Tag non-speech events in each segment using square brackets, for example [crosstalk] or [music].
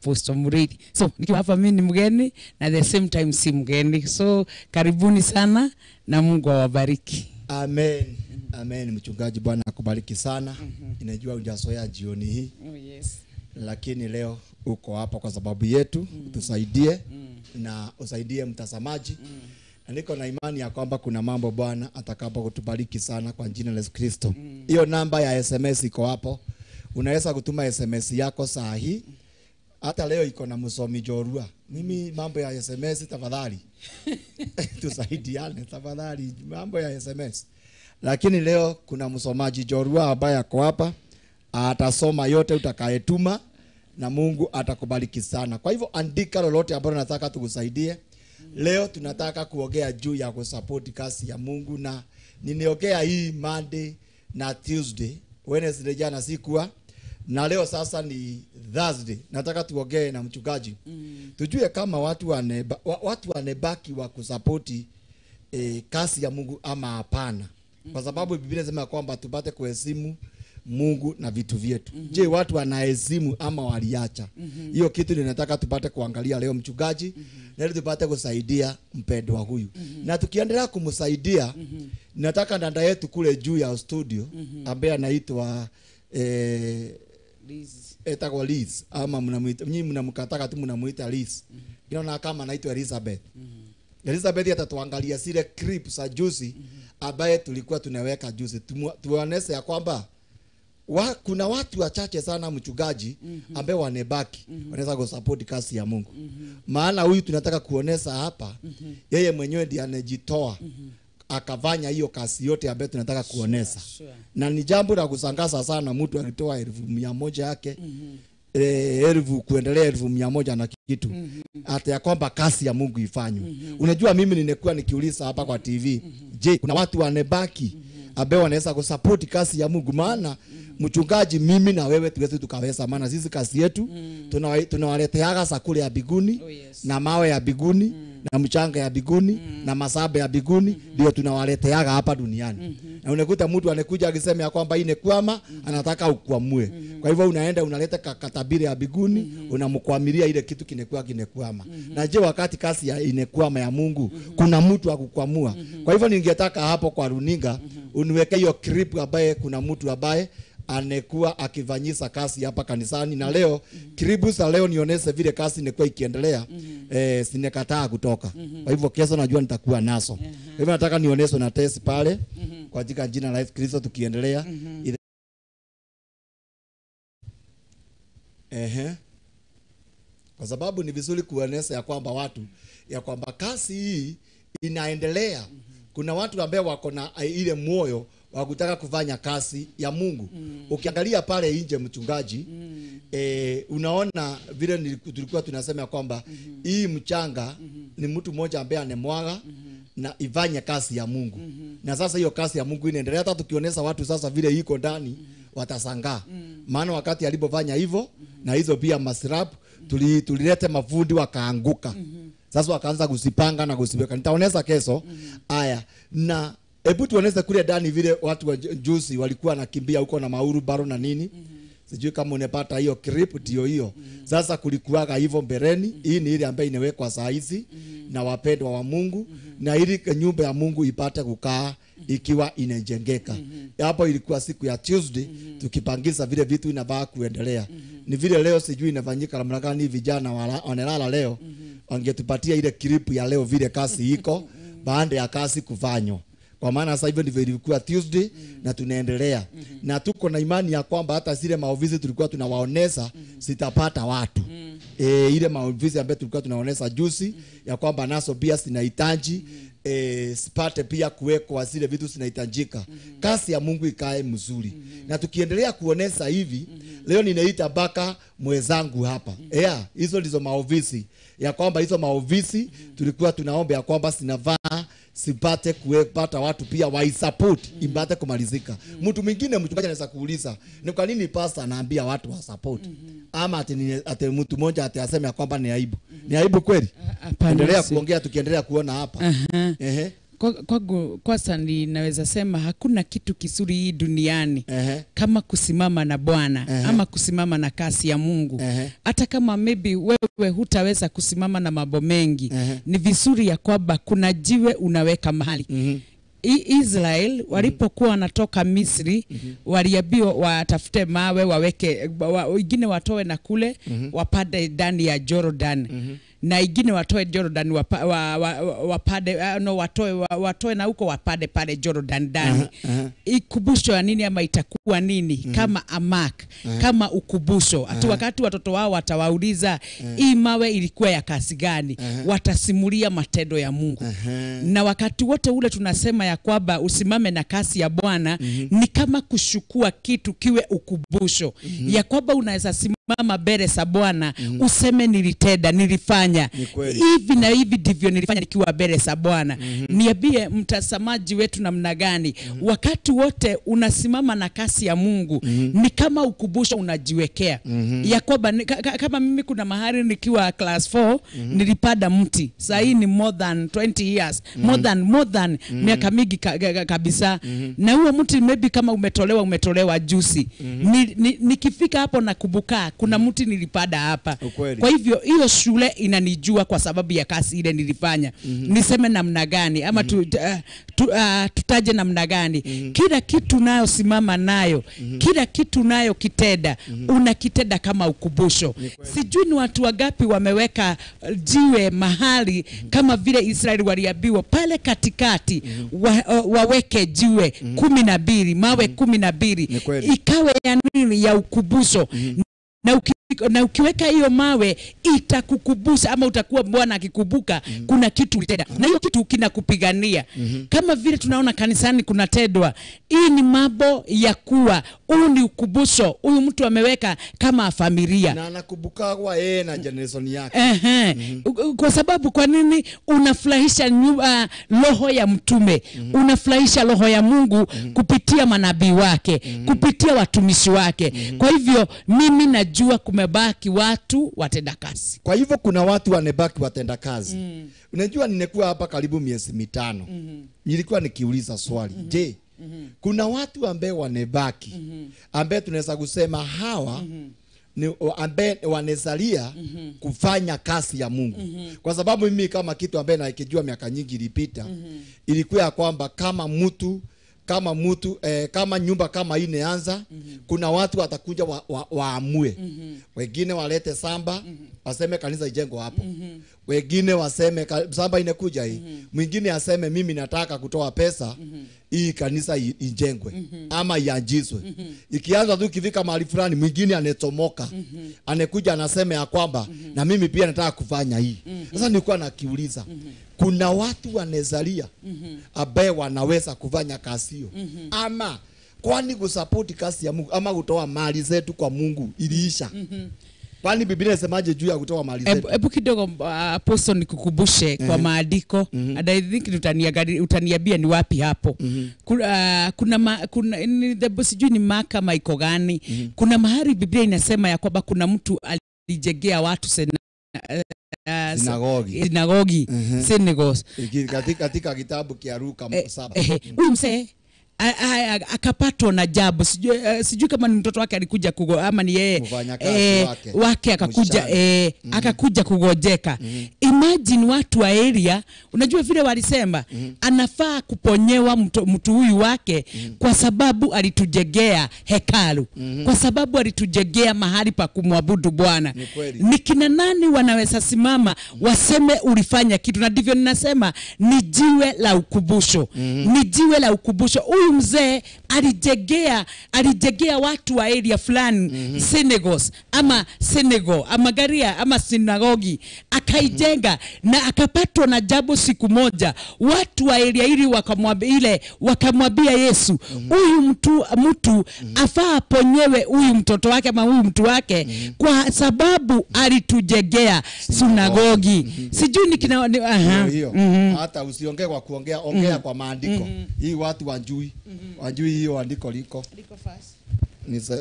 Apostle Muridi. So nikiwa hapa mimi ni mgeni na the same time si mgeni, so karibuni sana na Mungu awabariki. Amen. Amen. Mchungaji, Bwana akubariki sana. mm -hmm. Inajua ujasoya jioni hii. Oh, yes. Lakini leo uko hapa kwa sababu yetu. mm -hmm. Tusaidie. mm -hmm. na usaidie mtazamaji. mm -hmm. Na niko na imani ya kwamba kuna mambo Bwana atakapo kutubariki sana kwa jina la Yesu Kristo. Mm. Hiyo mm. namba ya SMS iko hapo. Unaweza kutuma SMS yako saa hii hata leo iko na msomi jorua. Mimi mambo ya SMS tafadhali [laughs] tusaidiane tafadhali, mambo ya SMS. Lakini leo kuna msomaji jorua ambaye ako hapa, atasoma yote utakayetuma na Mungu atakubariki sana. Kwa hivyo andika lolote ambalo nataka tukusaidie leo. Tunataka kuogea juu ya kusapoti kasi ya Mungu, na niniogea hii Monday na Tuesday, Wednesday jana sikuwa na leo sasa ni Thursday. Nataka tuongee na mchungaji mm. tujue kama watu waneba, watu wanebaki wa kusapoti e, eh, kasi ya Mungu ama hapana, kwa mm-hmm. sababu Biblia inasema kwamba tupate kuheshimu Mungu na vitu vyetu. mm -hmm. Je, watu wanaheshimu ama waliacha? Mm-hmm. hiyo mm -hmm. kitu ninataka tupate kuangalia leo mchungaji. mm -hmm. Ndio tupate kusaidia mpendwa huyu. mm -hmm. Na tukiendelea kumsaidia, mm -hmm. nataka dada yetu kule juu ya studio mm -hmm. ambaye anaitwa eh, Liz. etagwo Liz ama mnamwita nyinyi mnamkataka tu mnamwita Liz mm -hmm. inaona kama anaitwa Elizabeth mm -hmm. Elizabeth atatuangalia zile clip za juzi mm -hmm. ambaye tulikuwa tunaweka juzi tuonese ya kwamba wa, kuna watu wachache sana mchungaji mm -hmm. ambaye wanebaki mm -hmm. wanaweza kusupport kazi ya Mungu mm -hmm. maana huyu tunataka kuonesa hapa mm -hmm. yeye mwenyewe ndiye anajitoa mm -hmm akafanya hiyo kazi yote ambayo tunataka kuonesa sure, sure. Na ni jambo la kusangaza sana mtu akitoa elfu mia moja yake mm -hmm. e, elfu kuendelea elfu mia moja na kitu mm -hmm. Hata ya kwamba kazi ya Mungu ifanywe mm -hmm. Unajua, mimi ninekuwa nikiuliza hapa kwa TV mm -hmm. Je, kuna watu wanebaki mm -hmm. ambao wanaweza kusupport kazi ya Mungu maana mm -hmm mchungaji mimi na wewe tuweze tukaweza, maana sisi kazi yetu mm. Tuna, sakule ya biguni oh, yes. na mawe ya biguni mm. na mchanga ya biguni mm. na masaba ya biguni mm-hmm. ndio mm -hmm. tunawaleteaga hapa duniani mm -hmm. na unakuta mtu anekuja akisema ya kwamba ine ni kwama mm -hmm. anataka ukwamue mm -hmm. kwa hivyo unaenda unaleta katabiri ya biguni mm -hmm. unamkwamilia ile kitu kinekuwa kinekwama mm -hmm. na je wakati kasi ya ine inekwama ya Mungu mm -hmm. kuna mtu akukwamua mm -hmm. kwa hivyo ningetaka hapo kwa runinga mm -hmm. uniweke hiyo clip ambaye kuna mtu ambaye anekuwa akifanyisa kazi hapa kanisani na leo mm -hmm. kiribu za leo nionese vile kazi inakuwa ikiendelea mm -hmm. eh, sinekataa kutoka mm -hmm. kwa hivyo kesho najua nitakuwa naso uh mhm. -huh. hivyo nataka nionyeshe na tesi pale mm -hmm. kwa jika jina la Yesu Kristo tukiendelea mm -hmm. Ehe. Kwa sababu ni vizuri kuonesha ya kwamba watu ya kwamba kazi hii inaendelea. mm -hmm. Kuna watu ambao wako na eh, ile moyo wakutaka kufanya kazi ya Mungu mm. Ukiangalia pale nje mchungaji mm. E, unaona vile tulikuwa tunasema kwamba mm hii -hmm. mchanga mm -hmm. ni mtu mmoja ambaye anemwaga mm -hmm. na ifanye kazi ya Mungu mm -hmm. na sasa hiyo kazi ya Mungu inaendelea, hata tukionesa watu sasa vile iko ndani mm-hmm. mm -hmm. watasangaa maana mm. wakati alipofanya hivyo mm -hmm. na hizo pia masirabu mm-hmm. tuli, tulilete mafundi wakaanguka mm -hmm. Sasa wakaanza kuzipanga na kuziweka, nitaoneza kesho mm -hmm. na Hebu tuoneze kule ndani vile watu wa juzi walikuwa nakimbia huko na mauru baro na nini. Mm -hmm. Sijui kama unepata hiyo clip ndio hiyo. Mm -hmm. Sasa kulikuwaga hivyo mbereni Mm -hmm. Hii ni ile ambayo inawekwa saa hizi mm -hmm. na wapendwa wa Mungu mm -hmm. na ili nyumba ya Mungu ipate kukaa mhm. ikiwa inajengeka. Mm -hmm. Hapo ilikuwa siku ya Tuesday mm -hmm. tukipangiza vile vitu inavaa kuendelea. Mm -hmm. Ni vile leo sijui inafanyika namna gani vijana wanalala leo. Mm -hmm. Wangetupatia ile clip ya leo vile kasi iko [laughs] baada ya kasi kufanywa kwa maana sasa hivyo ndivyo ilikuwa Tuesday mm. na tunaendelea mm -hmm. na tuko na imani ya kwamba hata zile maofisi tulikuwa tunawaonesa mm -hmm. sitapata watu mm -hmm. e, ile maofisi ambayo tulikuwa tunaonesha juzi mm -hmm. ya kwamba naso pia zinahitaji mm -hmm. E, sipate pia kuwekwa zile vitu zinahitajika mm -hmm. kasi ya Mungu ikae mzuri mm -hmm. na tukiendelea kuonesha hivi mm -hmm. leo ninaita baka mwezangu hapa mm -hmm. yeah, hizo ndizo maofisi ya kwamba hizo maofisi mm -hmm. tulikuwa tunaomba ya kwamba sinavaa sipate kupata watu pia waisapoti mm. kumalizika mm. mtu Mwingine mchungaji anaweza kuuliza ni kwa nini pastor anaambia watu wasapoti mm -hmm. Ama ati, ati mtu mmoja ati aseme kwamba ni aibu mm -hmm. Ni aibu kweli? Uh, uh, Endelea kuongea tukiendelea kuona hapa uh -huh. Ehe kwangu kwanza naweza sema hakuna kitu kizuri hii duniani uh-huh. kama kusimama na Bwana uh-huh. ama kusimama na kasi ya Mungu uh-huh. hata kama maybe wewe hutaweza kusimama na mambo mengi uh-huh. ni vizuri ya kwamba kuna jiwe unaweka mahali uh-huh. Israel walipokuwa wanatoka Misri mm-hmm. waliambiwa watafute mawe waweke wengine wa, watoe na kule mm-hmm. wapande ndani ya Jordan mm-hmm na ingine watoe Jordan wa, wa, wa, wapade, eh, no, watoe, wa, watoe na huko wapade pale Jordan ndani uh -huh. Ikubusho ya nini ama itakuwa nini uh mm. -huh. Kama amak uh eh. -huh. Kama ukubusho ati uh eh. -huh. Wakati watoto wao watawauliza uh -huh. imawe ilikuwa ya kasi gani uh -huh. Watasimulia matendo ya Mungu uh -huh. Na wakati wote ule tunasema ya kwamba usimame na kasi ya Bwana uh mhm. -huh. Ni kama kushukua kitu kiwe ukubusho uh mhm. -huh. Ya kwamba unaweza simama mbele za Bwana uh mhm. -huh. Useme nilitenda nilifanya nilifanya hivi na hivi ndivyo nilifanya nikiwa mbele za Bwana. mm -hmm. Niambie mtazamaji wetu namna gani? mm -hmm. Wakati wote unasimama na kasi ya Mungu mm -hmm. ni kama ukumbusho unajiwekea mm -hmm. ya kwamba kama mimi kuna mahali nikiwa class 4 mm -hmm. nilipanda mti saa hii mhm. ni more than 20 years mm -hmm. more than more than mm -hmm. miaka mingi ka, kabisa mm -hmm. na huo mti maybe kama umetolewa umetolewa juzi mm -hmm. ni, ni, nikifika hapo nakumbuka kuna mhm. mti nilipanda hapa. Ukweli. Kwa hivyo hiyo shule ina mnanijua kwa sababu ya kazi ile nilifanya mm -hmm. niseme namna gani ama mm -hmm. tu, uh, tu, uh, tutaje namna gani mm -hmm. kila kitu simama nayo mm -hmm. kila kitu kiteda. mm -hmm. Unakiteda kama ukubusho sijui ni watu wagapi wameweka eh, jiwe mahali mm -hmm. kama vile Israeli waliambiwa pale katikati mm -hmm. wa, eh, waweke jiwe mm -hmm. kumi na mbili mawe mm -hmm. kumi na mbili ikawe ya nini ya ukubusho mm -hmm na uki na ukiweka hiyo mawe itakukubusa, ama utakuwa Bwana akikubuka mm -hmm. kuna kitu ulitenda na hiyo kitu kinakupigania mm -hmm. kama vile tunaona kanisani kunatendwa. Hii ni mambo ya kuwa, huu ni ukubuso huyu mtu ameweka kama familia, na anakubukagwa yeye na generation yake eh, eh. Mm -hmm. kwa sababu kwa nini unafurahisha uh, roho ya mtume mm -hmm. unafurahisha roho ya Mungu mm -hmm. kupitia manabii wake mm -hmm. kupitia watumishi wake mm -hmm. kwa hivyo mimi na najua kumebaki watu watenda kazi Kwa hivyo kuna watu wanebaki kazi mm. Unajua, nimekuwa hapa karibu miezi mitano. mm -hmm. Nilikuwa nikiuliza swali mm -hmm. Je, mm -hmm. kuna watu ambaye wanebaki mm -hmm. ambaye tunaweza kusema hawa mm mm-hmm. -hmm ambaye wanezalia mm -hmm. kufanya kazi ya Mungu mm -hmm. kwa sababu mimi kama kitu ambaye nakijua miaka nyingi ilipita mm -hmm. ilikuwa ya kwamba kama mtu kama mtu eh, kama nyumba kama ineanza mm -hmm. kuna watu watakuja wa, wa, mm -hmm. wengine walete samba mm -hmm. waseme kanisa ijengo hapo mm -hmm. wengine waseme samba inakuja hii mhm. mwingine mm -hmm. aseme mimi nataka kutoa pesa mm -hmm hii kanisa ijengwe mm -hmm. ama ianjizwe mm -hmm. ikianza tu ikifika mahali fulani mwingine anetomoka mm -hmm. anekuja anasema ya kwamba mm -hmm. na mimi pia nataka kufanya hii mm -hmm. sasa nilikuwa nakiuliza mm -hmm. kuna watu wanezalia mm -hmm. ambaye wanaweza kufanya kazi hiyo mm -hmm. ama kwani kusapoti kazi ya Mungu ama kutoa mali zetu kwa Mungu iliisha mm -hmm Kwani Biblia inasemaje juu ya kutoa mali zetu? Hebu kidogo uh, nikukumbushe kwa uh mhm. -huh. maandiko mm -hmm. and I think utaniagari, utaniambia ni wapi hapo mm -hmm. kuna, ma, kuna sijui ni maka maiko gani mm -hmm. kuna mahali Biblia inasema ya kwamba kuna mtu alijegea watu sena, uh, uh sinagogi sinagogi uh mhm. -huh. synagogues katika, kitabu kia Luka 7 eh, eh, eh, mhm. huyu msee akapatwa na jabu sijui, uh, sijui kama ni mtoto wake alikuja kugo, ama ni yeye eh, wake, wake akakuja eh, mm. -hmm. akakuja kugojeka mm. -hmm. Imagine watu wa area, unajua vile walisema mm. -hmm. anafaa kuponyewa mtu huyu wake mm. -hmm. kwa sababu alitujegea hekalu mm -hmm. kwa sababu alitujegea mahali pa kumwabudu Bwana. Ni kina nani wanaweza simama mm. -hmm. waseme ulifanya kitu? Na ndivyo ninasema ni jiwe la ukubusho mm -hmm. ni jiwe la ukubusho huyu huyu mzee alijegea alijegea watu wa area fulani mm -hmm. Senegos ama Senego ama Garia ama sinagogi akaijenga mm -hmm. na akapatwa na jabu siku moja, watu wa area ili wakamwambia ile wakamwambia Yesu mhm. huyu mm -hmm. mtu mtu mm -hmm. afaa aponyewe huyu mtoto wake ama huyu mtu wake mm -hmm. kwa sababu alitujegea sinagogi mm -hmm. sijui nikina ni, uh -huh. Mhm. hata usiongee kwa kuongea ongea mm -hmm. kwa maandiko mm -hmm. hii watu wajui Mm-hmm. wajui hiyo andiko liko, liko fast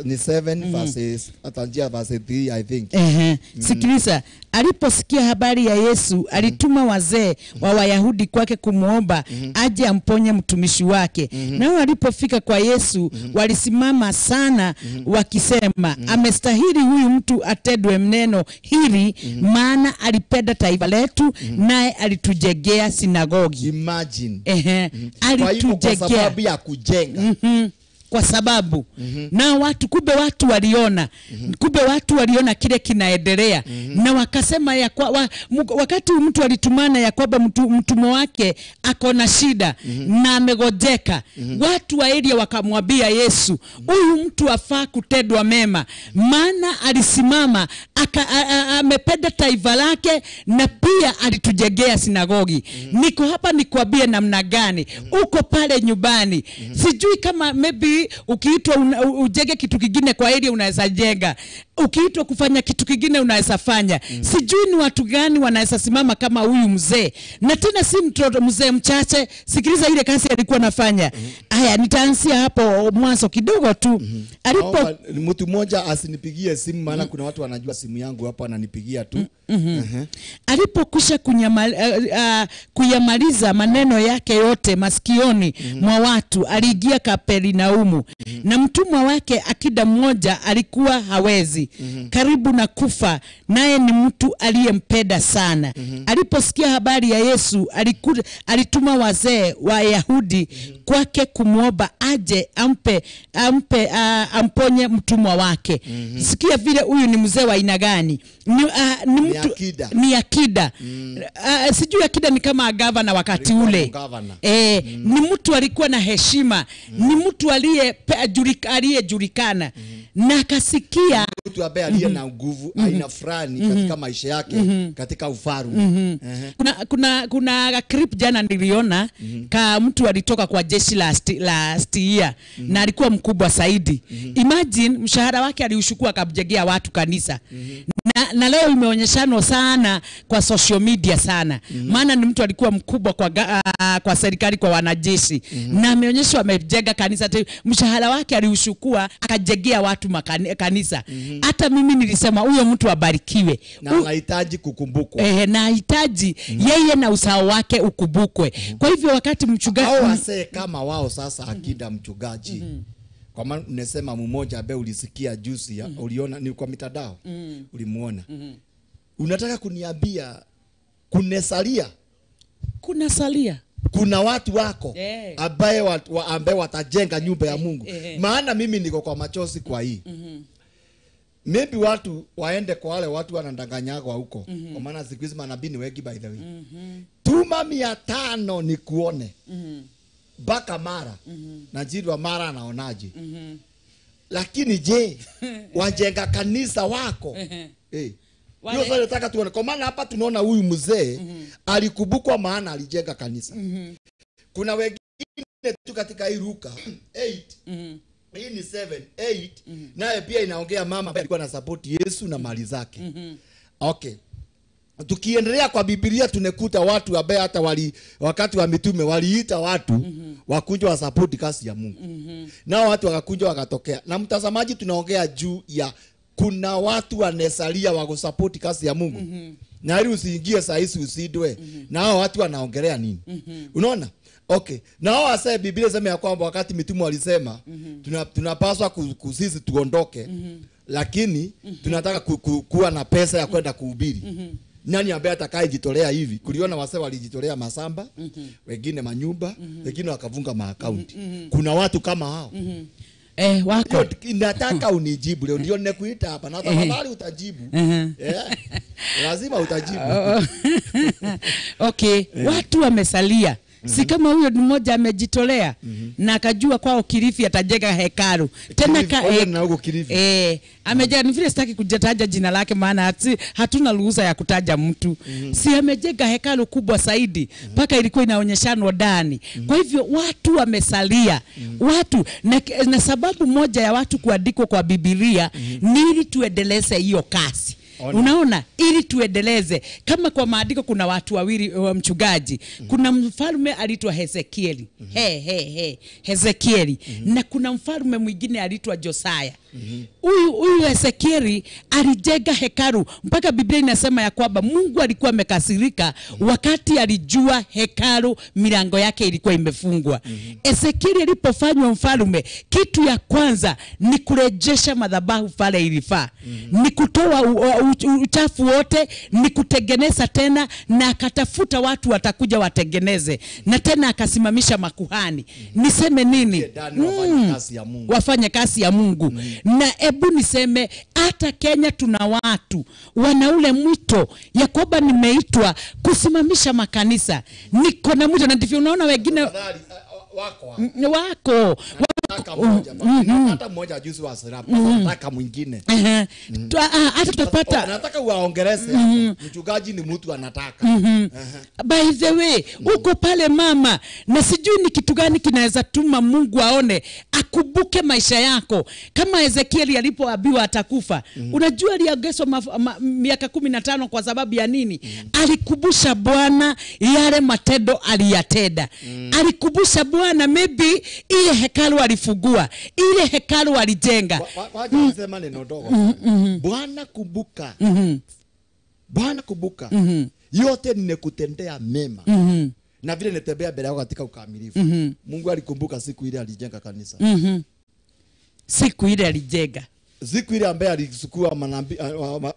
ni seven mm verses verse three I think. uh -huh. mm. Sikiliza, aliposikia habari ya Yesu mm-hmm. alituma wazee wa mm-hmm. Wayahudi kwake kumwomba mm -hmm. aje amponye mtumishi wake mm -hmm. nao alipofika kwa Yesu mm -hmm. walisimama sana mm -hmm. wakisema mm -hmm. amestahili huyu mtu atedwe mneno hili mm -hmm. maana alipenda taifa letu mm -hmm. naye alitujegea sinagogi. Imagine. Uh mm -hmm. Alitujegea kwa sababu ya kujenga mm -hmm kwa sababu mm -hmm. na watu kumbe watu waliona mm -hmm. kumbe watu waliona kile kinaendelea mm -hmm. na wakasema ya kwa, wa, wakati mtu alitumana ya kwamba mtu, mtumo wake ako na shida mm -hmm. na amegojeka mm -hmm. watu wa Elia wakamwambia Yesu, huyu mm -hmm. mtu afaa kutendwa mema, maana alisimama amependa taifa lake na pia alitujengea sinagogi. mm -hmm. Niko hapa nikwambie namna gani, mm -hmm. uko pale nyumbani, mm -hmm. sijui kama maybe ukiitwa ujege kitu kingine kwa area unaweza jenga ukiitwa kufanya kitu kingine unaweza fanya mm. sijui ni watu gani wanaweza simama kama huyu mzee na tena si mtoto mzee mchache sikiliza ile kazi alikuwa anafanya mm-hmm. haya mm. nitaanzia hapo mwanzo kidogo tu mm -hmm. alipo mtu mmoja asinipigie simu maana mm. kuna watu wanajua simu yangu hapa wananipigia tu mm -hmm. uh mm-hmm. -huh. alipokusha kunyamal, uh, eh, uh, eh, ah, kuyamaliza maneno yake yote masikioni mm -hmm. mwa watu aliingia kaperinaumu mm -hmm. na mtumwa wake akida mmoja alikuwa hawezi mm -hmm. karibu na kufa, naye ni mtu aliyempenda sana mm -hmm. Aliposikia habari ya Yesu aliku, alituma wazee wa Yahudi mm -hmm. kwake kumwomba aje ampe, ampe uh, amponye mtumwa wake mm -hmm. Sikia vile huyu ni mzee wa aina gani? Ni, uh, ni mtu ni akida mm. Uh, sijui akida ni kama gavana wakati alikuwa ule e, mm. Ni mtu alikuwa na heshima mm. Ni mhm. mtu aliyejulikana mm na akasikia mtu ambaye aliye na mhm. nguvu mm -hmm. aina fulani mm -hmm. katika mhm. maisha yake mm -hmm. katika ufaru mm -hmm. uh -huh. kuna kuna kuna clip jana niliona mm -hmm. ka mtu alitoka kwa jeshi la sti, la stia mm -hmm. na alikuwa mkubwa zaidi mm -hmm. imagine mshahara wake aliushukua akamjegea watu kanisa mm -hmm na, na leo imeonyeshanwa sana kwa social media sana mm. maana mm -hmm. ni mtu alikuwa mkubwa kwa, uh, kwa serikali kwa wanajeshi mm -hmm. na ameonyeshwa amejenga kanisa mshahara wake aliushukua akajegea watu kanisa mm-hmm. hata mm -hmm. mimi nilisema huyo mtu abarikiwe na anahitaji kukumbukwa eh, na mm -hmm. yeye na usao wake ukumbukwe mm -hmm. kwa hivyo wakati mchungaji mm-hmm. kama wao sasa akida mchungaji mm -hmm kwa maana unasema mmoja ambaye ulisikia juzi ya mm -hmm. uliona ni kwa mitandao mm -hmm. ulimuona mm -hmm. unataka kuniambia kunesalia kunesalia kuna watu wako yeah. ambaye wat, wa, ambaye watajenga nyumba ya eh, Mungu yeah. Eh. maana mimi niko kwa machozi kwa hii mm -hmm. Maybe watu waende kwa wale watu wanadanganyagwa huko mm -hmm. kwa maana siku hizi manabii ni wengi by the way mm -hmm. tuma mia tano kuone mm -hmm mpaka Mara mm -hmm. najiri wa Mara anaonaje? mm -hmm. Lakini je, [laughs] wajenga kanisa wako hey. [laughs] Eh. Hiyo hey. nataka tuone, kwa maana hapa tunaona huyu mzee mm -hmm. alikubukwa, maana alijenga kanisa mm -hmm. Kuna wengine tu katika hii ruka [clears throat] mhm. hii ni 7 8 mm -hmm. naye pia inaongea mama alikuwa na support Yesu na mali zake mm -hmm. okay tukiendelea kwa Biblia tunekuta watu ambaye hata wali, wakati wa mitume waliita watu mm -hmm. wakuja wasapoti kazi ya Mungu mm -hmm. nao watu wakakunja wakatokea. Na mtazamaji, tunaongea juu ya kuna watu wanesalia wa wakusapoti kazi ya Mungu mm -hmm. na ili usiingie saa hizi usidwe mm -hmm. na hao watu wanaongelea nini? mm -hmm. unaona Okay. Na hao hasa Biblia inasema ya kwamba wakati mitume walisema mm -hmm. tunapaswa tuna kusisi tuondoke mm -hmm. lakini mm -hmm. tunataka ku, ku, kuwa na pesa ya mhm. kwenda kuhubiri mm -hmm nani ambaye atakayejitolea hivi? Kuliona wase walijitolea masamba, mm -hmm. wengine manyumba, mm -hmm. wengine wakavunga maakaunti. mm -hmm. Kuna watu kama hao. mm -hmm. Eh, wako. Nataka unijibu leo ndio nimekuita hapa na eh. tafadhali utajibu. Yeah. Eh? Lazima utajibu. [laughs] Oh. [laughs] okay, eh. watu wamesalia Mm -hmm. Si mhm. kama huyo mmoja amejitolea mm -hmm. na akajua kwao Kilifi atajenga hekalu tena ka, he, eh, eh amejenga ni vile sitaki kujitaja jina lake maana hati, hatuna ruhusa ya kutaja mtu mm -hmm. si amejenga hekalu kubwa zaidi mhm. mpaka mm -hmm. ilikuwa inaonyeshanwa ndani mm -hmm. kwa hivyo watu wamesalia mm -hmm. watu na, na sababu moja ya watu kuandikwa kwa Biblia mm -hmm. ni ili tuendeleze hiyo kasi Ona. Unaona, ili tuendeleze kama kwa maandiko kuna watu wawili eh, wa mchungaji mm. kuna mfalme aliitwa Hezekieli mm -hmm. he, he, he. Hezekieli mm -hmm. na kuna mfalme mwingine aliitwa Josaya mm huyu mm huyu -hmm. Ezekieli alijenga hekalu mpaka Biblia inasema ya kwamba Mungu alikuwa amekasirika mm -hmm. wakati alijua hekalu milango yake ilikuwa imefungwa. mm -hmm. Ezekieli alipofanywa mfalme, kitu ya kwanza ni kurejesha madhabahu pale ilifaa. mm -hmm. ni kutoa uchafu wote, ni kutengeneza tena, na akatafuta watu watakuja watengeneze, mm -hmm. na tena akasimamisha makuhani. mm -hmm. niseme nini? Yeah, mm -hmm. wafanye kazi ya Mungu, wafanye kazi ya Mungu. Mm -hmm na hebu niseme hata Kenya tuna watu wana ule mwito ya kwamba nimeitwa kusimamisha makanisa, niko na mwito na ndivyo unaona wengine eh, wako, wako sadaka uko pale mama na sijui ni kitu gani kinaweza tuma mungu aone akumbuke maisha yako kama ezekieli alipoabiwa atakufa mm. hmm unajua aliageswa miaka kumi na tano kwa sababu ya nini mm. hmm alikubusha bwana yale matendo aliyateda mm. hmm alikubusha bwana maybe ile hekalu alif kufugua ile hekalu walijenga. Wacha nisema mm. neno dogo. Mm, mm, Bwana kumbuka. Bwana kumbuka. Yote nimekutendea mema. Na vile nitembea mbele yako katika ukamilifu. Mungu alikumbuka siku ile alijenga kanisa. Siku ile alijenga siku ile ambaye alichukua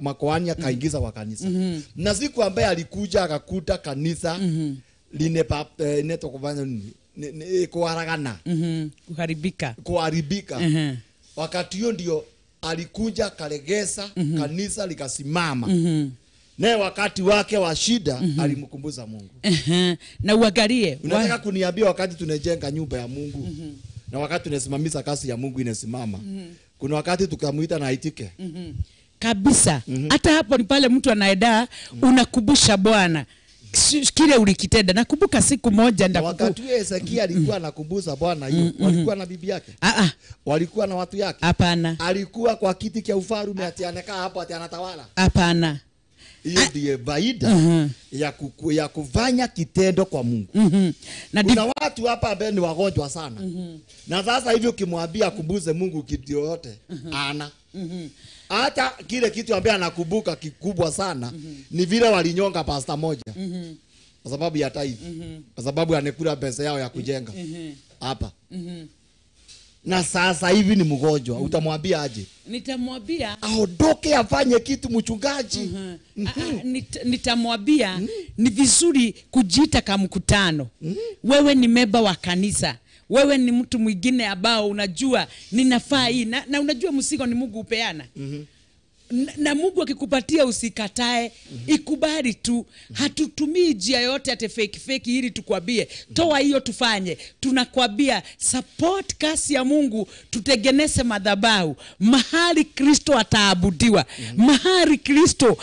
makoani akaingiza wa kanisa mm -hmm. na siku ambaye alikuja akakuta kanisa mm -hmm. linaitwa eh, kufanya nini Eh, kuharagana mm -hmm. kuharibika kuharibika mm -hmm. wakati hiyo ndio alikuja karegesa mm -hmm. kanisa likasimama mm -hmm naye wakati wake wa shida mm -hmm. alimkumbuza Mungu uh mm-hmm. -huh. na uangalie unataka wa... kuniambia wakati tunajenga nyumba ya Mungu mm -hmm. na wakati tunasimamisha kazi ya Mungu inasimama mm -hmm. kuna wakati tukamuita na aitike mm -hmm. kabisa mm -hmm. hata hapo ni pale mtu anaedaa mm -hmm. Bwana kile ulikitenda. Nakumbuka siku moja ndakubu... wakati huyo Hezekia alikuwa anakumbuza Bwana hiyo mm, mm, walikuwa mm. na bibi yake ah, ah. walikuwa na watu yake? Hapana, alikuwa kwa kiti cha ufalme, ati anakaa hapo, ati anatawala? Hapana. Hiyo ah. ndiye baida uh mm-hmm. -huh. ya, kuku, ya kufanya kitendo kwa Mungu. mm -hmm. na kuna di... watu hapa ambao ni wagonjwa sana mm -hmm. na sasa hivi ukimwambia kumbuze Mungu kitu yote mm -hmm. ana mm -hmm hata kile kitu ambaye anakumbuka kikubwa sana mm -hmm. ni vile walinyonga pasta moja mm -hmm. kwa sababu ya taifa mm -hmm. kwa sababu anekula pesa yao ya kujenga mhm. Mhm. hapa mm -hmm. mm -hmm. na sasa hivi ni mgonjwa mm -hmm. utamwambia aje? Nitamwambia aondoke afanye kitu mchungaji. mm -hmm. mm -hmm. Nit, nitamwambia mm -hmm. ni vizuri kujiita kamkutano mm -hmm. wewe ni meba wa kanisa mm wewe ni mtu mwingine ambao unajua ninafaa hii na, na unajua msigo ni Mungu upeana mm -hmm na mungu akikupatia usikatae mm-hmm. ikubali tu mm-hmm. hatutumii njia yote ate fake fake ili tukwambie mm-hmm. toa hiyo tufanye tunakwambia support kasi ya mungu tutengeneze madhabahu mahali kristo ataabudiwa mm-hmm. mahali kristo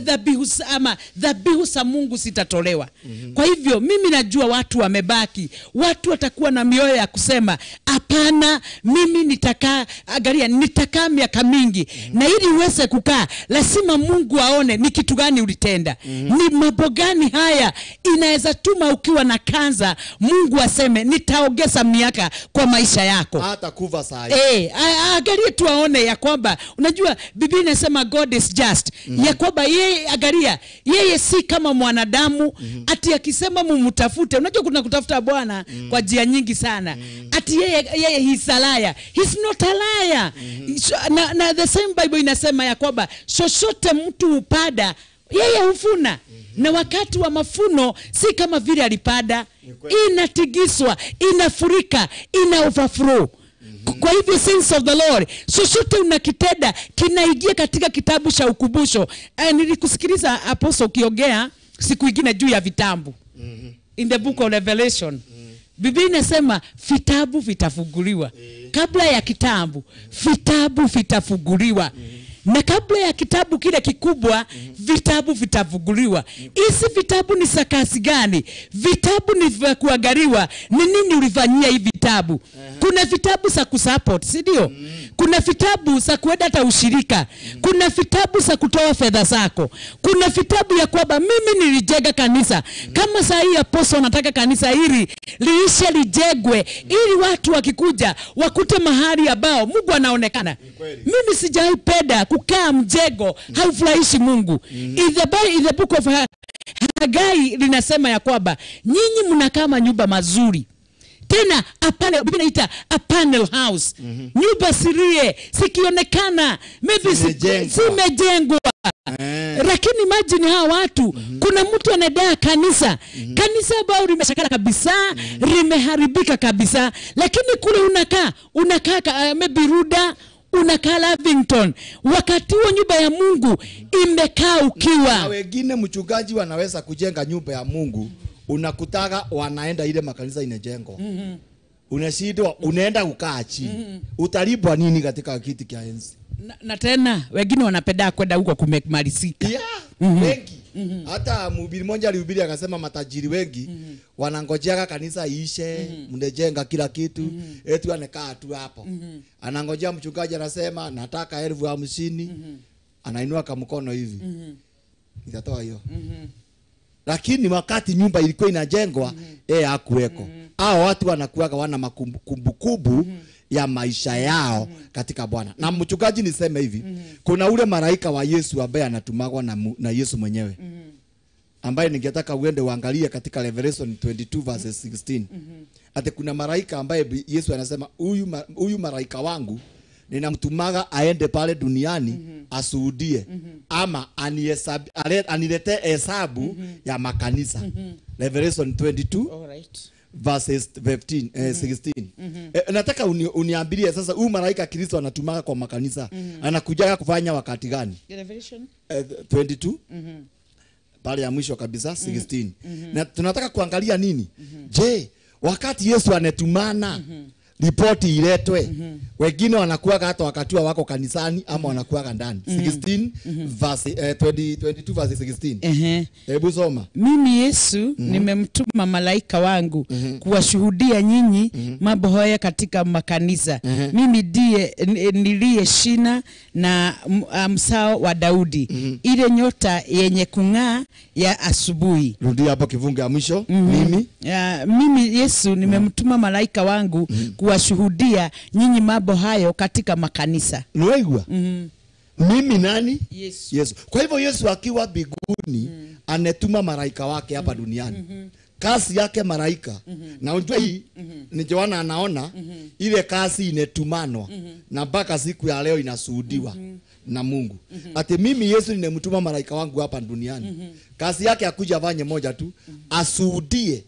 dhabihu ama dhabihu za mungu zitatolewa mm-hmm. kwa hivyo mimi najua watu wamebaki watu watakuwa na mioyo ya kusema hapana mimi nitakaa angalia nitakaa miaka mingi mm-hmm. na ili uweze ukose kukaa, lazima Mungu aone ni kitu gani ulitenda. mm -hmm. Ni mambo gani haya inaweza tuma ukiwa na kanza, Mungu aseme nitaongeza miaka kwa maisha yako, hata kuva saa hii eh, angalie tu aone ya kwamba unajua Biblia inasema God is just mm -hmm. ya kwamba yeye angalia, yeye si kama mwanadamu mm -hmm. ati akisema mumtafute, unajua kuna kutafuta Bwana mm -hmm. kwa njia nyingi sana mm -hmm. ati yeye yeye he's a liar. He's not a liar. Mm -hmm. na, na the same Bible inasema ya kwamba chochote mtu hupada yeye hufuna mm -hmm. na wakati wa mafuno si kama vile alipada inatigiswa, inafurika ina overflow mhm. kwa hivyo sense of the Lord, chochote unakitenda kinaingia katika kitabu cha ukumbusho. Eh, nilikusikiliza apostle ukiongea siku ingine juu ya vitabu mm -hmm. in the book of Revelation mm -hmm. Biblia inasema vitabu vitafunguliwa eh. kabla ya kitabu vitabu vitafunguliwa mm -hmm na kabla ya kitabu kile kikubwa mm -hmm. vitabu vitavuguliwa. Hizi vitabu ni sakasi gani? Vitabu ni vya kuangaliwa, ni nini ulifanyia hivi vitabu? uh -huh. Kuna vitabu za kusupport, si mm -hmm. Kuna vitabu za kuenda hata ushirika mm -hmm. Kuna vitabu za kutoa fedha zako. Kuna vitabu ya kwamba mimi nilijega kanisa mm -hmm. kama saa hii aposo anataka kanisa hili liishe lijegwe mm -hmm. ili watu wakikuja wakute mahali ambao Mungu anaonekana. Mimi sijaipenda kukaa mjego haufurahishi Mungu. Mm. Hagai linasema ya kwamba nyinyi mnakaa manyumba mazuri tena a Biblia inaita house. Mm -hmm. Nyumba sirie sikionekana maybe zimejengwa Eh. Lakini imagine hawa watu mm -hmm. Kuna mtu anadaa kanisa mm -hmm. Kanisa ambayo limeshakala kabisa mm -hmm. Limeharibika kabisa, lakini kule unakaa unakaa uh, maybe Ruda unakaa Lavington, wakati huo nyumba ya Mungu imekaa ukiwa. Na wengine mchungaji wanaweza kujenga nyumba ya Mungu, unakutaka wanaenda ile makanisa inajengwa mm -hmm. Unashindwa, unaenda ukaa chini mm -hmm. Utalipwa nini katika kiti kya enzi? Na, na tena wengine wanapenda kwenda huko kumemalizika yeah, mm -hmm. wengi Mm Hata -hmm. mhubiri mmoja alihubiri akasema matajiri wengi mm -hmm. wanangojeaga kanisa iishe, mm -hmm. mnajenga kila kitu, mm -hmm. etu anekaa tu hapo. Mm -hmm. Anangojea mchungaji anasema nataka elfu hamsini. Mm -hmm. Anainua kamkono hivi. Mm -hmm. Nitatoa hiyo. Mm -hmm. Lakini wakati nyumba ilikuwa inajengwa, mm -hmm. eh hakuweko. Mm -hmm. Hao watu wanakuwaga wana makumbukumbu mm -hmm ya maisha yao mm-hmm. katika Bwana. Na mchungaji, niseme hivi mm-hmm. kuna ule malaika wa Yesu ambaye anatumagwa na, na Yesu mwenyewe mm-hmm. ambaye ningetaka uende uangalie katika Revelation 22 verse 16 mm ati kuna malaika ambaye Yesu anasema huyu huyu malaika wangu ninamtumaga aende pale duniani mm -hmm. ashuhudie mm -hmm. ama aniletee hesabu mm -hmm. ya makanisa mm -hmm. Revelation 22 All right verse 15, eh, 16. Mm -hmm. Eh, nataka uni, uniambilie sasa huyu malaika Kristo anatumaka kwa makanisa mm -hmm. anakujaga kufanya wakati gani? Revelation eh, 22 mm -hmm. pale ya mwisho kabisa 16 mm -hmm. na tunataka kuangalia nini? mm -hmm. Je, wakati Yesu anatumana mm -hmm ripoti iletwe. mm -hmm. Wengine wanakuaga hata wakati wako kanisani ama mhm. wanakuaga ndani. mm -hmm. 16 verse, eh, 22 verse 16. Ehe. Hebu soma. Mimi Yesu mm -hmm. nimemtuma malaika wangu mm -hmm. kuwashuhudia nyinyi mm -hmm. mambo haya katika makanisa. mm -hmm. Mimi ndiye eh, niliye shina na ah, msao wa Daudi. mm -hmm. Ile nyota yenye kung'aa ya asubuhi. Rudia hapo kivunge ya mwisho. mm -hmm. Mimi. Uh, mimi Yesu nimemtuma mhm. malaika wangu mm -hmm kuwashuhudia nyinyi mambo hayo katika makanisa. Mwaigwa? mm -hmm. Mimi nani? Yesu. Yesu. Kwa hivyo Yesu akiwa biguni mm. anetuma maraika wake hapa mm. duniani mm -hmm kazi yake maraika mm -hmm. na unjua hii mm -hmm. ni Johana anaona mm -hmm. ile kazi inetumanwa mm -hmm. na mpaka siku ya leo inasuhudiwa mm -hmm. na Mungu mm -hmm. ati mimi Yesu nimemtuma maraika wangu hapa duniani mm -hmm. kazi yake akuja afanye moja tu mm -hmm. ashuhudie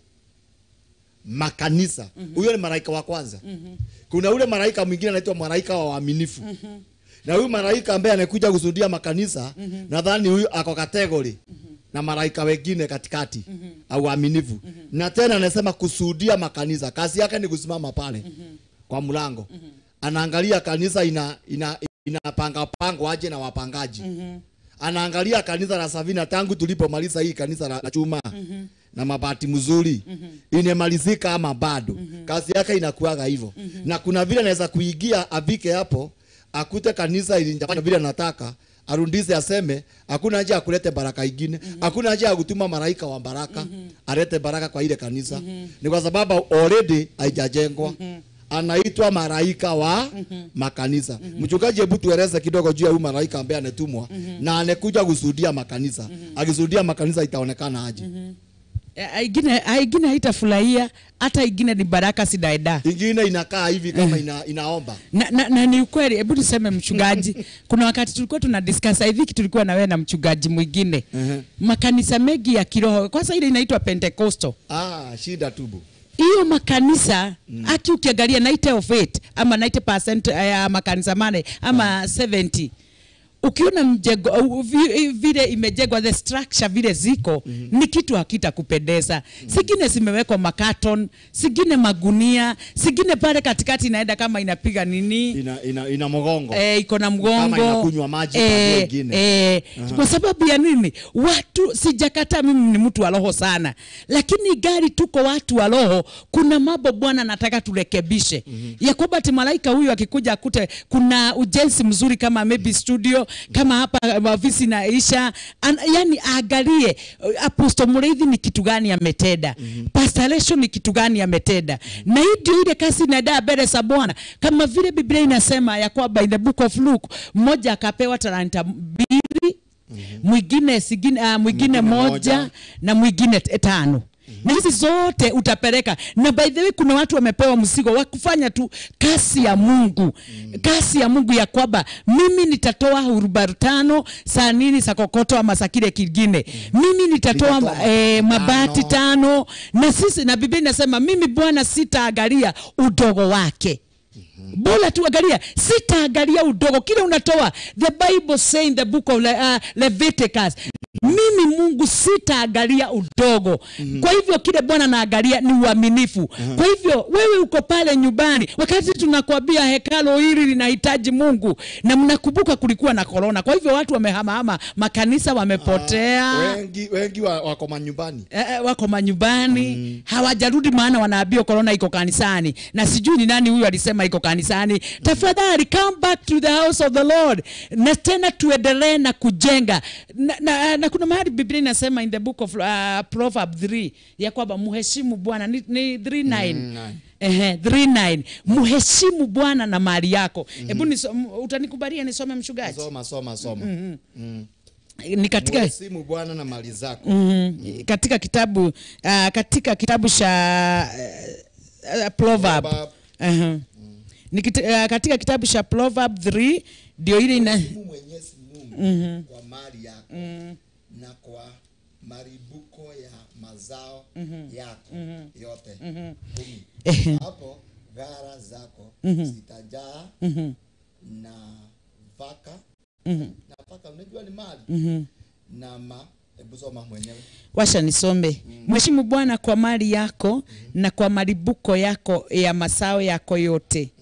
makanisa mhm. huyo mm -hmm. ni malaika wa kwanza mm -hmm. kuna ule malaika mwingine anaitwa malaika wa waaminifu mm -hmm. na huyu malaika ambaye anakuja kusudia makanisa mm -hmm. nadhani huyu ako kategori mm -hmm. na malaika wengine katikati mm -hmm. au waaminifu mm -hmm. na tena anasema kusudia makanisa kazi yake ni kusimama pale mm -hmm. kwa mlango mm -hmm. anaangalia kanisa ina ina inapanga pango aje na wapangaji mm -hmm. anaangalia kanisa la Savina tangu tulipomaliza hii kanisa la, la chuma mm -hmm na mabati mzuri mm -hmm. inemalizika ama bado? mm -hmm. Kazi yake inakuaga hivyo mm -hmm. Na kuna vile anaweza kuigia avike hapo akute kanisa ilinjapana vile anataka arundize aseme hakuna haja ya kulete baraka ingine, mhm. hakuna mm -hmm. haja ya kutuma malaika wa baraka mm -hmm. alete baraka kwa ile kanisa. mm -hmm. Ni kwa sababu already haijajengwa, mm -hmm. anaitwa malaika wa mm -hmm. makanisa. mm -hmm. Mchungaji, hebu tueleze kidogo juu ya huyu malaika ambaye anatumwa mm -hmm. na anekuja kusudia makanisa. mm -hmm. Akisudia makanisa itaonekana aje? mm -hmm. Eh, ah, ingine ah, ingine haitafurahia hata ingine ni baraka sidaeda, ingine inakaa hivi kama ina, inaomba na, na, na ni ukweli. Hebu tuseme mchungaji, [laughs] kuna wakati tulikuwa tuna discuss, hivi think tulikuwa na wewe na mchungaji mwingine uh -huh. makanisa mengi ya kiroho kwanza ile inaitwa Pentecostal. Ah, shida tubu hiyo makanisa mm. Ati ukiangalia 90 of it ama 90% eh, ya makanisa mane ama ah. 70 ukiona mjengo vile imejengwa the structure vile ziko mm -hmm. ni kitu hakita kupendeza mm -hmm. Singine zimewekwa makaton, singine magunia, singine pale katikati inaenda kama inapiga nini, ina, ina, ina mgongo eh, iko na mgongo kama inakunywa maji e, e, uh -huh. Kwa sababu ya nini? Watu sijakata, mimi ni mtu wa roho sana, lakini gari tuko watu wa roho. Kuna mambo Bwana nataka turekebishe mm -hmm. ya kwamba malaika huyu akikuja akute kuna ujenzi mzuri kama maybe studio mm -hmm kama hapa maofisi eh, naisha An, yani aangalie eh, Apostle mrithi ni kitu gani ametenda mm -hmm. pastoration ni kitu gani ametenda mm -hmm. Na hii ndio ile kazi inaendaa mbele za Bwana, kama vile Biblia inasema ya kwamba in the book of Luke mmoja akapewa talanta mbili mhm. mwingine mm -hmm. mwingine uh, mwingine moja, moja na mwingine tano mm na hizi zote utapeleka na by the way kuna watu wamepewa mzigo wa kufanya tu kasi ya mungu mm. kasi ya mungu ya kwamba mimi nitatoa hurubaru tano saa nini kokoto ama saa kile kingine mm. mimi nitatoa eh, mabati tano na sisi na biblia inasema mimi bwana sitaangalia udogo wake mm bora tu angalia, sitaangalia udogo, kile unatoa. The Bible say in the book of Le, uh, Leviticus mimi Mungu sitaangalia udogo. mm -hmm. Kwa hivyo kile Bwana naangalia ni uaminifu. uh mhm. -huh. Kwa hivyo wewe uko pale nyumbani, wakati tunakwambia hekalo hili linahitaji Mungu, na mnakumbuka kulikuwa na korona, kwa hivyo watu wamehamahama, makanisa wamepotea. uh, wengi, wengi wa, wako manyumbani eh, eh wako manyumbani mm. Hawajarudi maana wanaambia korona iko kanisani, na sijui ni nani huyu alisema iko kanisani kanisani, tafadhali come back to the house of the Lord, na tena tuendelee na kujenga na, na, na kuna mahali Biblia inasema in the book of uh, Proverbs 3 ya kwamba muheshimu Bwana ni, ni 39 mm, Ehe, 39 muheshimu Bwana na mali yako. Mm-hmm. Hebu mm -hmm. utanikubalia nisome mshugaji? Soma, soma, soma. Mm-hmm. mm -hmm. mm -hmm. ni katika muheshimu Bwana na mali zako. mm, mm. Katika kitabu uh, katika kitabu cha uh, uh, Proverb. Proverb. Uh -huh. Ni uh, katika kitabu cha Proverb 3 ndio ile ina Mwenyezi Mungu mm -hmm. kwa mali yako mm -hmm. na kwa maribuko ya mazao mm -hmm. yako mm -hmm. yote mm -hmm. hapo gara zako mm -hmm. zitajaa mm -hmm. na vaka mm -hmm. na vaka unajua ni mali mm -hmm. na ma Washa nisombe. Mm. Mheshimu Bwana kwa mali yako mm. na kwa maribuko yako ya masao yako yote mm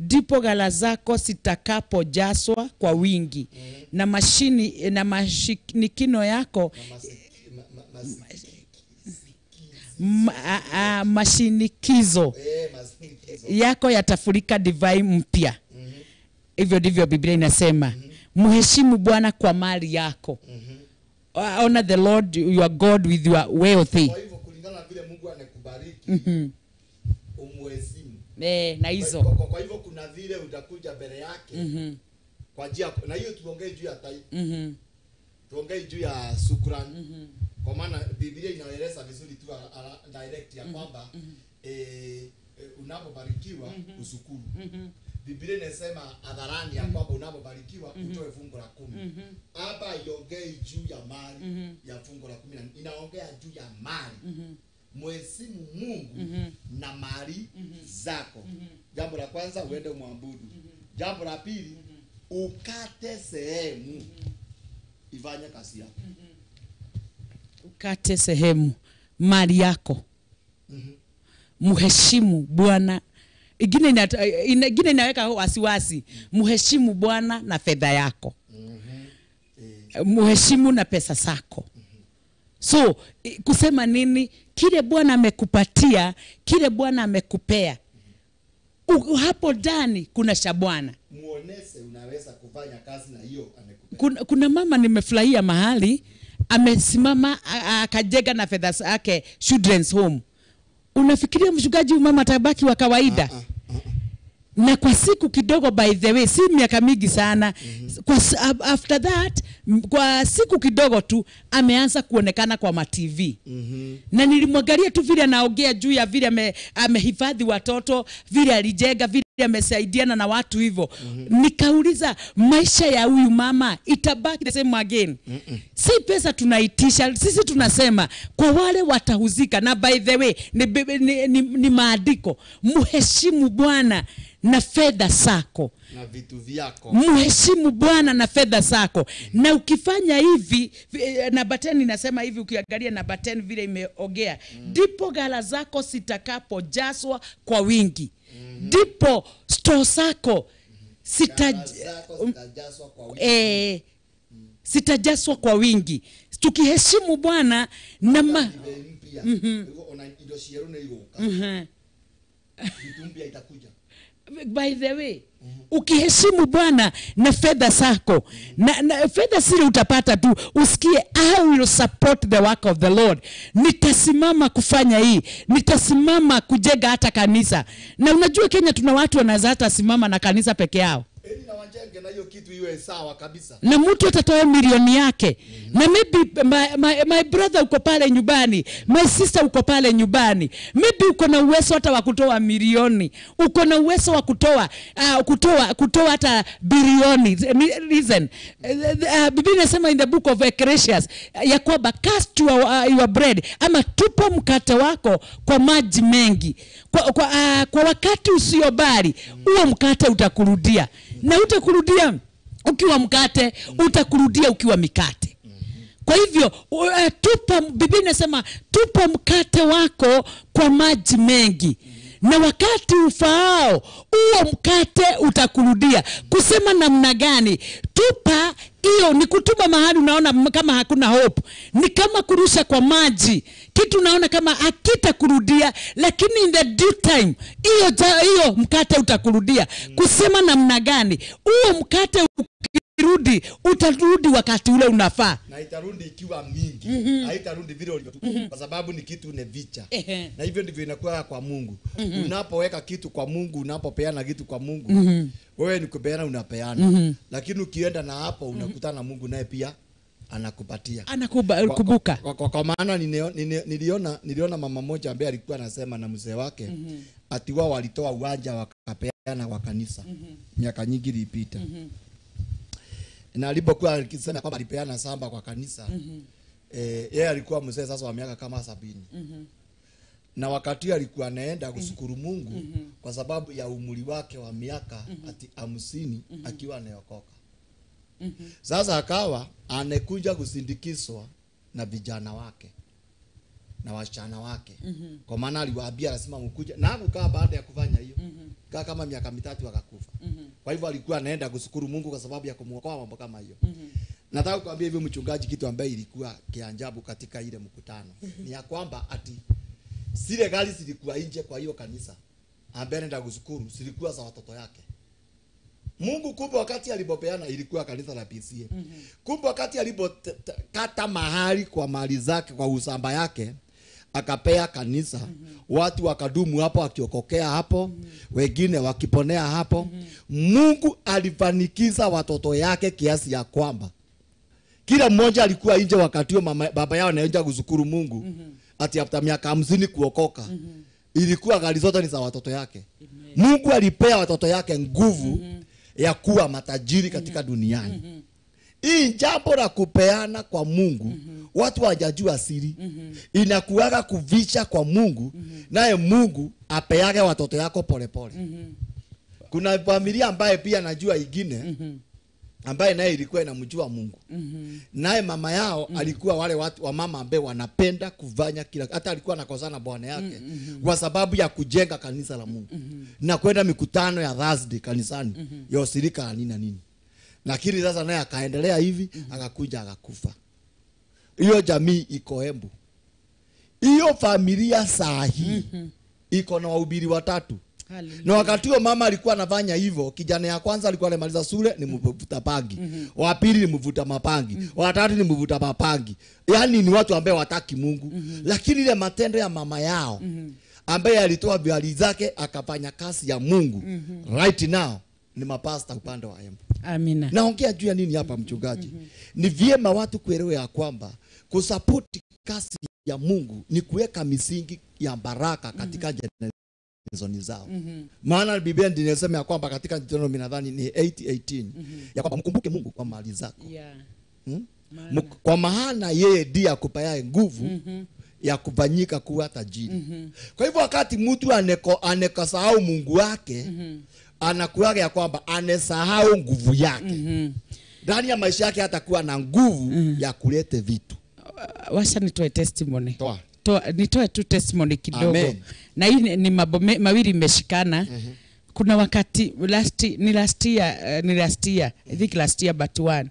ndipo ghala zako zitakapojazwa kwa wingi mm. na mashini na mashinikino yako ma, a, a, mashinikizo e, yako yatafurika divai mpya mhm. hivyo mm ndivyo Biblia inasema mheshimu mhm. mm -hmm. Bwana kwa mali yako mm -hmm. honor the Lord your God with your wealth. Kwa hivyo kulingana vile Mungu anakubariki mm -hmm eh, na hizo. Kwa, kwa, kwa hivyo kuna vile utakuja mbele yake mm -hmm. kwa njia na hiyo tuongee juu ya tai mm -hmm. tuongee juu ya shukrani mm -hmm. kwa maana Biblia inaeleza vizuri tu direct ya mhm. kwamba mm -hmm. eh, unapobarikiwa mm -hmm. usukuru mm -hmm. Biblia inasema hadharani ya mhm. kwamba unapobarikiwa mm -hmm. utoe fungu la kumi. Mm Hapa -hmm. iongei juu ya mali mm -hmm. ya fungu la kumi, inaongea juu ya mali mm -hmm mheshimu Mungu mm -hmm. na mali mm -hmm. zako mm -hmm. Jambo la kwanza uende umwabudu. mm -hmm. Jambo la pili mm -hmm. ukate sehemu mm -hmm. ifanye kazi yako mm -hmm. ukate sehemu mali yako mm -hmm. Bwana ingine ina, ingine inaweka wasiwasi. Mheshimu Bwana na fedha yako mm -hmm. eh. na pesa zako So kusema nini? Kile Bwana amekupatia, kile Bwana amekupea hapo ndani kuna cha Bwana. Muonese unaweza kufanya kazi na hiyo amekupea. Kuna, kuna mama nimefurahia mahali amesimama akajega na fedha zake children's home. Unafikiria mshugaji mama atabaki wa kawaida? uh -uh na kwa siku kidogo, by the way, si miaka mingi sana mm -hmm. kwa, after that kwa siku kidogo tu ameanza kuonekana kwa matv mm -hmm. na nilimwangalia tu vile anaongea juu ya vile ame, amehifadhi watoto vile alijenga vile amesaidiana na watu hivyo mm -hmm. nikauliza maisha ya huyu mama itabaki the same again mm -mm. si pesa tunaitisha sisi tunasema kwa wale watahuzika na by the way ni, ni, ni, ni maandiko mheshimu bwana na fedha zako na vitu vyako. Mheshimu Bwana na fedha zako. mm -hmm. Na ukifanya hivi, eh, namba 10 inasema hivi, ukiangalia namba 10 vile imeogea mm. ndipo mm -hmm. ghala zako zitakapojazwa kwa wingi mm-hmm. ndipo mm -hmm. store zako sitajazwa mm-hmm. um, kwa wingi, e, mm -hmm. kwa wingi. Tukiheshimu Bwana na ma... mm -hmm. mm -hmm by the way mhm. ukiheshimu bwana na fedha zako na, na fedha sile utapata tu usikie I will support the work of the lord nitasimama kufanya hii nitasimama kujenga hata kanisa na unajua kenya tuna watu wanaweza hata simama na kanisa peke yao na mtu atatoa milioni yake mm -hmm. na maybe my, my, my brother uko pale nyumbani my sister uko pale nyumbani maybe uko na uwezo hata wa kutoa milioni uko na uwezo wa kutoa uh, kutoa kutoa hata bilioni listen uh, uh biblia inasema in the book of ecclesias uh, ya kwamba cast your, uh, your bread ama tupo mkate wako kwa maji mengi kwa, kwa, uh, kwa wakati usiobali huo mkate utakurudia na utakurudia ukiwa mkate utakurudia ukiwa mikate kwa hivyo uh, eh, tupa biblia inasema tupa mkate wako kwa maji mengi mm na wakati ufaao huo mkate utakurudia. Kusema namna gani? Tupa hiyo ni kutupa mahali unaona kama hakuna hope, ni kama kurusha kwa maji kitu unaona kama akitakurudia lakini in the due time hiyo hiyo mkate utakurudia. Kusema namna gani? huo mkate ikirudi utarudi wakati ule unafaa na itarudi ikiwa mingi mm haitarudi -hmm. vile ulivyo mm -hmm. kwa sababu ni kitu vicha mm -hmm. na hivyo ndivyo inakuwa kwa mungu mm -hmm. unapoweka kitu kwa mungu unapopeana kitu kwa mungu mm -hmm. wewe ni kupeana unapeana mm -hmm. lakini ukienda na hapo mhm. unakutana mm -hmm. mungu naye pia anakupatia anakubuka kwa, kwa, kwa, kwa maana niliona niliona mama moja ambaye alikuwa anasema na mzee wake mm -hmm. ati wao walitoa uwanja wakapeana wa kanisa mm -hmm. miaka nyingi ilipita mm -hmm na alipokuwa akisema kwamba alipeana samba kwa kanisa mm -hmm. Eh, yeye alikuwa mzee sasa wa miaka kama sabini mm -hmm. na wakati alikuwa anaenda kushukuru mm-hmm. Mungu mm -hmm. kwa sababu ya umri wake wa miaka mm -hmm. ati hamsini mm -hmm. akiwa anaokoka mm -hmm. Sasa akawa anekuja kusindikizwa na vijana wake na wasichana wake mm -hmm. kwa maana aliwaambia lazima mkuje, na akakaa baada ya kufanya hiyo mm -hmm. kaa kama miaka mitatu akakufa kwa hivyo alikuwa anaenda kushukuru Mungu kwa sababu ya kumwokoa mambo kama hiyo. Mm -hmm. Nataka kuambia hivyo mchungaji, kitu ambaye ilikuwa kianjabu katika ile mkutano mhm. ni ya kwamba ati zile gari zilikuwa nje kwa hiyo kanisa ambaye anaenda kushukuru zilikuwa za watoto yake. Mungu kumbe wakati alipopeana ilikuwa kanisa la PCA. Mm -hmm. Kumbe wakati alipokata mahali kwa mali zake kwa usamba yake akapea kanisa mm -hmm. watu wakadumu hapo wakiokokea hapo mm -hmm. wengine wakiponea hapo mm -hmm. Mungu alifanikiza watoto yake kiasi ya kwamba kila mmoja alikuwa nje wakati huo baba yao anaenja kushukuru Mungu mm -hmm. ati hata miaka hamsini kuokoka mm -hmm. ilikuwa gari zote ni za watoto yake Mungu alipea watoto yake nguvu mm -hmm. ya kuwa matajiri katika mm -hmm. duniani mm -hmm hii jambo la kupeana kwa Mungu mm -hmm. watu hawajajua siri mm -hmm. inakuaga kuvicha kwa Mungu mm -hmm. naye Mungu apeage watoto yako polepole pole. mm -hmm. kuna familia ambaye pia najua ingine mm -hmm ambaye naye ilikuwa inamjua Mungu. mm -hmm. Naye mama yao mm -hmm. alikuwa wale watu wa mama ambaye wanapenda kuvanya kila, hata alikuwa anakosana bwana yake mm -hmm. kwa sababu ya kujenga kanisa la Mungu mm -hmm. na kwenda mikutano ya Thursday kanisani mm -hmm. ya ushirika na nini na nini lakini sasa naye akaendelea hivi mm -hmm. Akakuja akakufa. Hiyo jamii iko Embu, hiyo familia sahi mm -hmm. iko na wahubiri watatu Na wakati huo mama alikuwa anafanya hivyo, kijana ya kwanza alikuwa anamaliza shule ni mvuta pangi. Mm -hmm. Wa pili ni mvuta mapangi. Mm -hmm. Wa tatu ni mvuta mapangi. Yaani ni watu ambao wataki Mungu. Mm -hmm. Lakini ile matendo ya mama yao mm -hmm. ambaye alitoa viali zake akafanya kazi ya Mungu. Mm -hmm. Right now ni mapasta upande wa Embu. Amina. Naongea juu ya nini hapa mchungaji? Mm -hmm. Ni vyema watu kuelewa ya kwamba kusapoti kasi ya Mungu ni kuweka misingi ya baraka katika mm -hmm. generation zao. Mm -hmm. Maana Biblia ndiyo inasema ya kwamba katika Deuteronomy nadhani ni 8:18 mm -hmm. ya kwamba mkumbuke Mungu kwa mali zako. Yeah. Hmm? Maana. Kwa maana yeye ndiye akupayaye nguvu mm -hmm ya kufanyika kuwa tajiri. Mm -hmm. Kwa hivyo wakati mtu aneko anekasahau Mungu wake mm -hmm anakuaga ya kwamba anesahau nguvu yake mhm. ndani mm -hmm. ya maisha yake hatakuwa na nguvu mm -hmm. ya kulete vitu. Wacha nitoe testimony. Toa. Toa, nitoe tu testimony kidogo. Amen. Na hii ni, ni mambo mawili imeshikana. Mm -hmm. Kuna wakati last ni last year, eh, ni last year. I think last year but one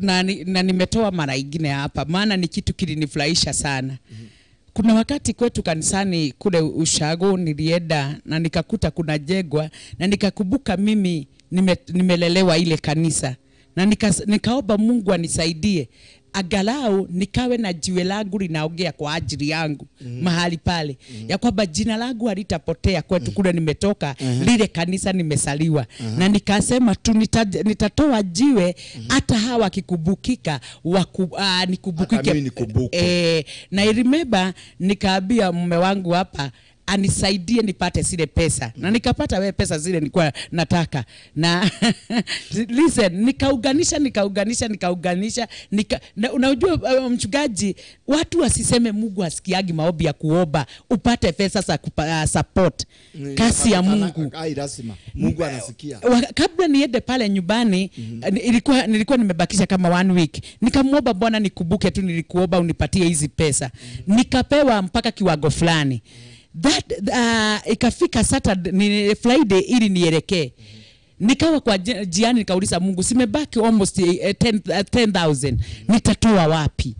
na, na nimetoa mara ingine hapa, maana ni kitu kilinifurahisha sana. Mm -hmm kuna wakati kwetu kanisani kule Ushago nilienda na nikakuta kuna jegwa na nikakumbuka mimi nime, nimelelewa ile kanisa na nika, nikaomba Mungu anisaidie angalau nikawe na jiwe langu linaongea kwa ajili yangu mm -hmm. mahali pale mm -hmm. ya kwamba jina langu halitapotea kwetu mm -hmm. kule nimetoka mm -hmm. lile kanisa nimesaliwa mm -hmm. na nikasema tu nita, nitatoa jiwe mhm. hata mm -hmm. hawa kikubukika waku, ah, ah, nikubukike eh, na irimeba nikaambia mume wangu hapa anisaidie nipate zile pesa, na nikapata we pesa zile nilikuwa nataka na [laughs] listen, nikauganisha nikauganisha nikauganisha nika, na, unajua uh, mchungaji, watu wasiseme Mungu asikiagi maombi ya kuomba upate pesa za uh, support mm, kasi ya Mungu lazima Mungu anasikia. Kabla niende pale nyumbani mm -hmm. ilikuwa nilikuwa nimebakisha kama one week, nikamwomba Bwana, nikumbuke tu nilikuomba unipatie hizi pesa mm -hmm. nikapewa mpaka kiwango fulani mm -hmm that uh, ikafika Saturday ni Friday ili nielekee mm -hmm nikawa kwa jiani nikauliza Mungu, simebaki almost 10,000 eh, eh, nitatoa wapi?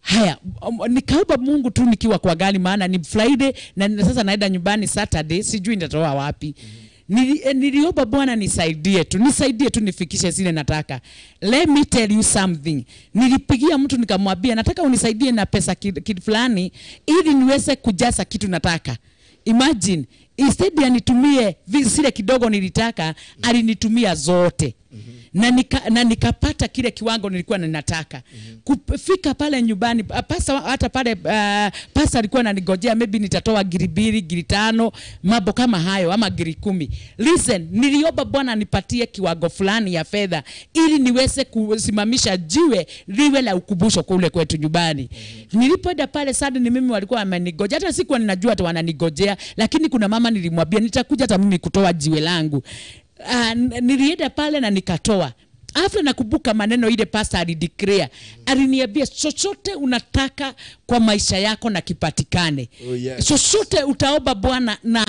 Haya, um, nikaomba Mungu tu nikiwa kwa gari, maana ni Friday na sasa naenda nyumbani Saturday, sijui nitatoa wapi. mm -hmm Nili, eh, niliomba Bwana nisaidie tu, nisaidie tu nifikishe zile nataka. Let me tell you something. Nilipigia mtu nikamwambia nataka unisaidie na pesa kitu fulani ili niweze kujaza kitu nataka. Imagine instead ya nitumie zile kidogo nilitaka, alinitumia zote. Mm -hmm na, nika, na nikapata kile kiwango nilikuwa ninataka mm-hmm. kufika pale nyumbani pasa hata pale uh, pasa alikuwa nanigojea maybe nitatoa giri mbili giri tano mambo kama hayo ama giri kumi listen niliomba bwana nipatie kiwango fulani ya fedha ili niweze kusimamisha jiwe liwe la ukumbusho kule kwetu nyumbani mm-hmm. nilipoenda pale sadi ni mimi walikuwa wamenigojea hata sikuwa ninajua hata wananigojea lakini kuna mama nilimwambia nitakuja hata mimi kutoa jiwe langu uh, nilienda pale na nikatoa na nakumbuka maneno ile pasta alideclare, aliniambia chochote unataka kwa maisha yako na kipatikane. Oh, yes. utaomba Bwana na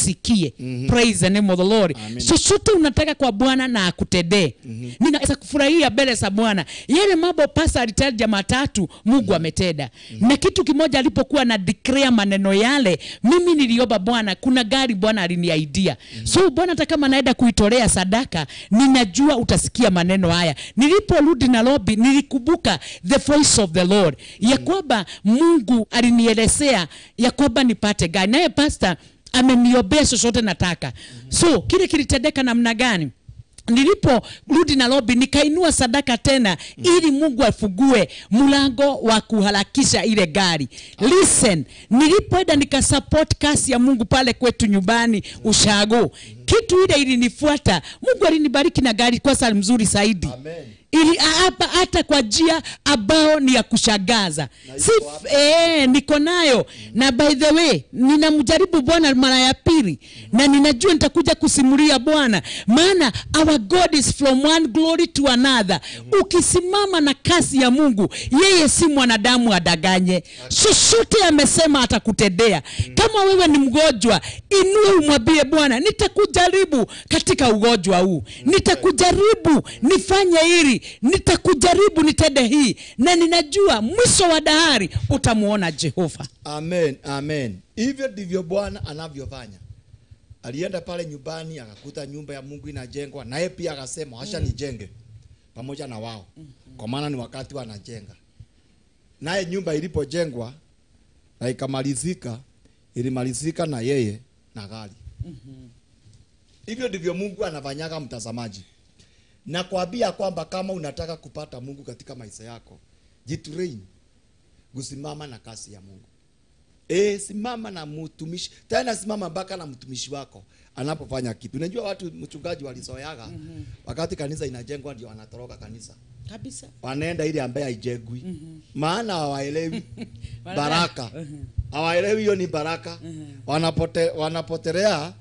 akusikie mm -hmm. praise the name of the lord chochote unataka kwa bwana na akutendee mm -hmm. ninaweza kufurahia mbele za bwana yale mambo pasa alitaja matatu mungu mm -hmm. ametenda mm -hmm. na kitu kimoja alipokuwa na declare maneno yale mimi niliomba bwana kuna gari bwana aliniaidia mm -hmm. so bwana hata kama naenda kuitolea sadaka ninajua utasikia maneno haya niliporudi nairobi nilikumbuka the voice of the lord mm-hmm. ya mhm. kwamba mungu alinielezea ya kwamba nipate gari naye pastor ameniombea chochote nataka. So kile kilitendeka namna gani? niliporudi Nairobi nikainua sadaka tena mm. ili Mungu afungue mlango wa kuharakisha ile gari. Listen, nilipoenda nikasupport kasi ya Mungu pale kwetu nyumbani Ushago, kitu ile ilinifuata. Mungu alinibariki na gari kwa sali mzuri zaidi. Amen ili hapa hata kwa njia ambao ni ya kushangaza si, ee, niko nayo mm. na by the way ninamjaribu Bwana mara ya pili mm. na ninajua nitakuja kusimulia Bwana, maana our God is from one glory to another mm. Ukisimama na kasi ya Mungu, yeye si mwanadamu adaganye, chochote okay. Amesema atakutendea mm. Kama wewe ni mgonjwa, inue umwambie Bwana, nitakujaribu katika ugonjwa huu mm. Nitakujaribu nifanye hili nitakujaribu nitende hii, na ninajua mwisho wa dahari utamwona Jehova. Amen, amen. Hivyo ndivyo Bwana anavyofanya. Alienda pale nyumbani akakuta nyumba ya Mungu inajengwa, naye pia akasema acha mm. nijenge pamoja na wao, kwa maana ni wakati wanajenga. Naye nyumba ilipojengwa na ikamalizika, ilimalizika na yeye na gari. Mhm. Hivyo ndivyo Mungu anafanyaga mtazamaji na kuambia kwamba kama unataka kupata Mungu katika maisha yako, jitrain kusimama na kazi ya Mungu. E, simama na mtumishi tena, simama mpaka na mtumishi wako anapofanya kitu. Unajua watu mchungaji walizoeaga mm -hmm. wakati kanisa inajengwa ndio wanatoroka kanisa kabisa, wanaenda ile ambaye haijengwi mm -hmm. maana hawaelewi [laughs] baraka, mhm. hawaelewi hiyo ni baraka mm -hmm. wanapote, wanapotelea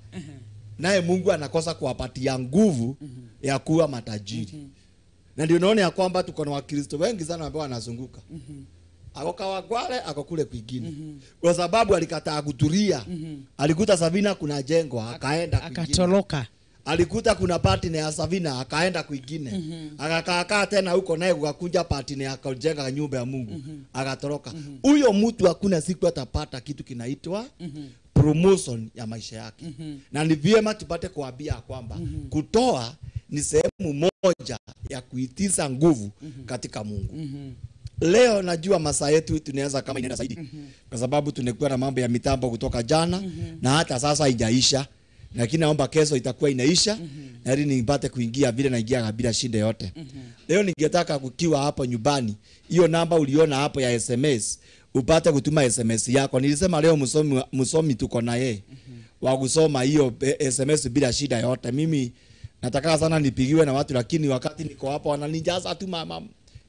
naye Mungu anakosa kuwapatia nguvu mm -hmm. ya kuwa matajiri mm -hmm. na ndio unaona ya kwamba tuko na Wakristo wengi sana ambao wanazunguka mm -hmm. ako Kawagware ako kule kwingine mm -hmm. kwa sababu alikataa kuturia mm -hmm. alikuta Sabina kuna jengo akaenda akatoroka alikuta kuna partner ya Savina akaenda kwingine mm -hmm. akakaakaa tena huko naye kukakuja partner ya kujenga nyumba ya Mungu mm -hmm. akatoroka huyo mm -hmm. mtu hakuna siku atapata kitu kinaitwa mm -hmm promotion ya maisha yake mm -hmm. na ni vyema tupate kuambia kwamba mm -hmm. kutoa ni sehemu moja ya kuitiza nguvu mm -hmm. katika Mungu mm -hmm. Leo najua masaa yetu tunaanza kama inaenda zaidi mm -hmm. kwa sababu tunakuwa na mambo ya mitambo kutoka jana mm -hmm. na hata sasa haijaisha, lakini naomba kesho itakuwa inaisha mm -hmm. na ili nipate kuingia vile naingia bila shida yote mm -hmm. Leo ningetaka kukiwa hapo nyumbani, hiyo namba uliona hapo ya SMS upate kutuma SMS yako. Nilisema leo msomi, msomi tuko na yeye mhm. wa kusoma hiyo SMS eh, bila shida yote. Mimi nataka sana nipigiwe na watu, lakini wakati niko hapa wananijaza tu mama,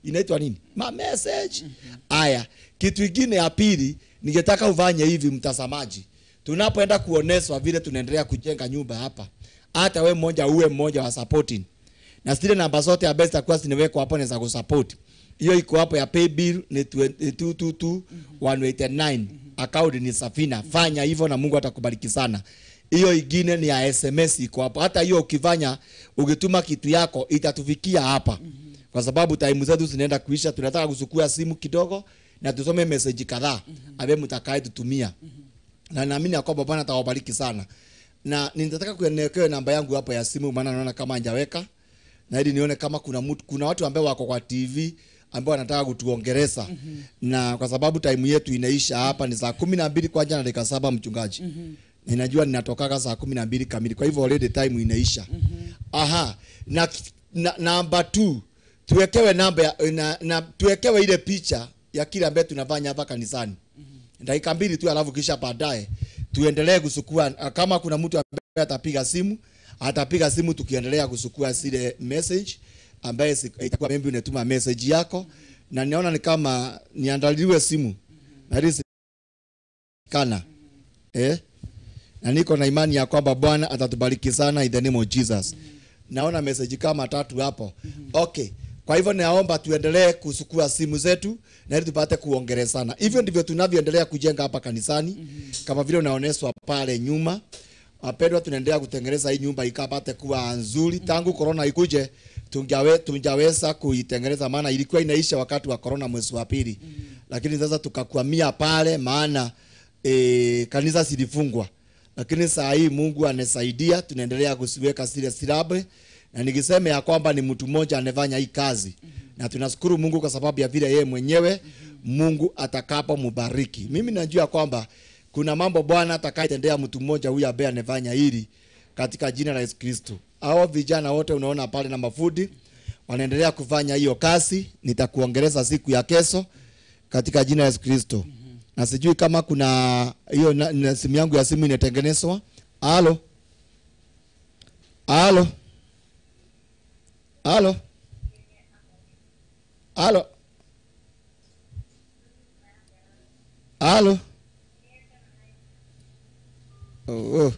inaitwa nini, ma message mhm. haya. Kitu kingine ya pili, ningetaka ufanye hivi, mtazamaji, tunapoenda kuoneswa vile tunaendelea kujenga nyumba hapa, hata we mmoja uwe mmoja wa supporting na zile namba zote ambazo zitakuwa zinawekwa hapo, ni za kusupport hiyo iko hapo ya pay bill ni 222189 account ni Safina. Fanya hivyo na Mungu atakubariki sana. Hiyo ingine ni ya SMS iko hapo. Hata hiyo ukifanya ukituma kitu yako itatufikia hapa. Kwa sababu time zetu zinaenda kuisha, tunataka kusukua simu kidogo na tusome message kadhaa ambaye mtakaye tutumia. Na naamini ya kwamba Bwana atawabariki sana. Na ninataka kuenekea namba yangu hapo ya simu maana naona kama hajaweka. Na ili nione kama kuna mtu, kuna watu ambao wako kwa TV ambao anataka kutuongereza mm -hmm. na kwa sababu time yetu inaisha hapa ni saa kumi na mbili kwanja na dakika saba mchungaji mm -hmm. Ninajua ninatokaga saa kumi na mbili kamili, kwa hivyo already time inaisha. mm -hmm. Aha, na, na namba 2 tuwekewe namba na, na tuwekewe ile picha ya kile ambaye tunafanya hapa kanisani mm -hmm. dakika mbili tu, alafu kisha baadaye tuendelee kusukua. Kama kuna mtu ambaye atapiga simu, atapiga simu tukiendelea kusukua zile message ambaye itakuwa maybe unatuma message yako, na niona ni kama niandaliwe simu na kana eh, na niko na imani ya kwamba Bwana atatubariki sana in the name of Jesus. Naona message kama tatu hapo, okay. Kwa hivyo naomba tuendelee kusukua simu zetu na ili tupate kuongelea sana. Hivyo ndivyo tunavyoendelea kujenga hapa kanisani Kama vile unaoneswa pale nyuma, wapendwa, tunaendelea kutengeneza hii nyumba ikapate kuwa nzuri. Tangu corona ikuje tungawe, tungeweza kuitengeneza, maana ilikuwa inaisha wakati wa corona mwezi wa pili mm -hmm. Lakini sasa tukakwamia pale, maana e, kanisa zilifungwa, lakini saa hii Mungu anasaidia, tunaendelea kusiweka sile silabe, na nikisema ya kwamba ni mtu mmoja anefanya hii kazi mm -hmm. na tunashukuru Mungu kwa sababu ya vile yeye mwenyewe mm -hmm. Mungu atakapo mubariki. Mimi najua kwamba kuna mambo Bwana atakayetendea mtu mmoja huyu ambaye anefanya hili katika jina la Yesu Kristo hao vijana wote unaona pale na mafudi wanaendelea kufanya hiyo kazi. Nitakuongeleza siku ya kesho katika jina la Yesu Kristo. Na sijui kama kuna hiyo simu yangu ya simu inatengenezwa. Halo. Halo. Halo. Halo. Halo. Oh, oh.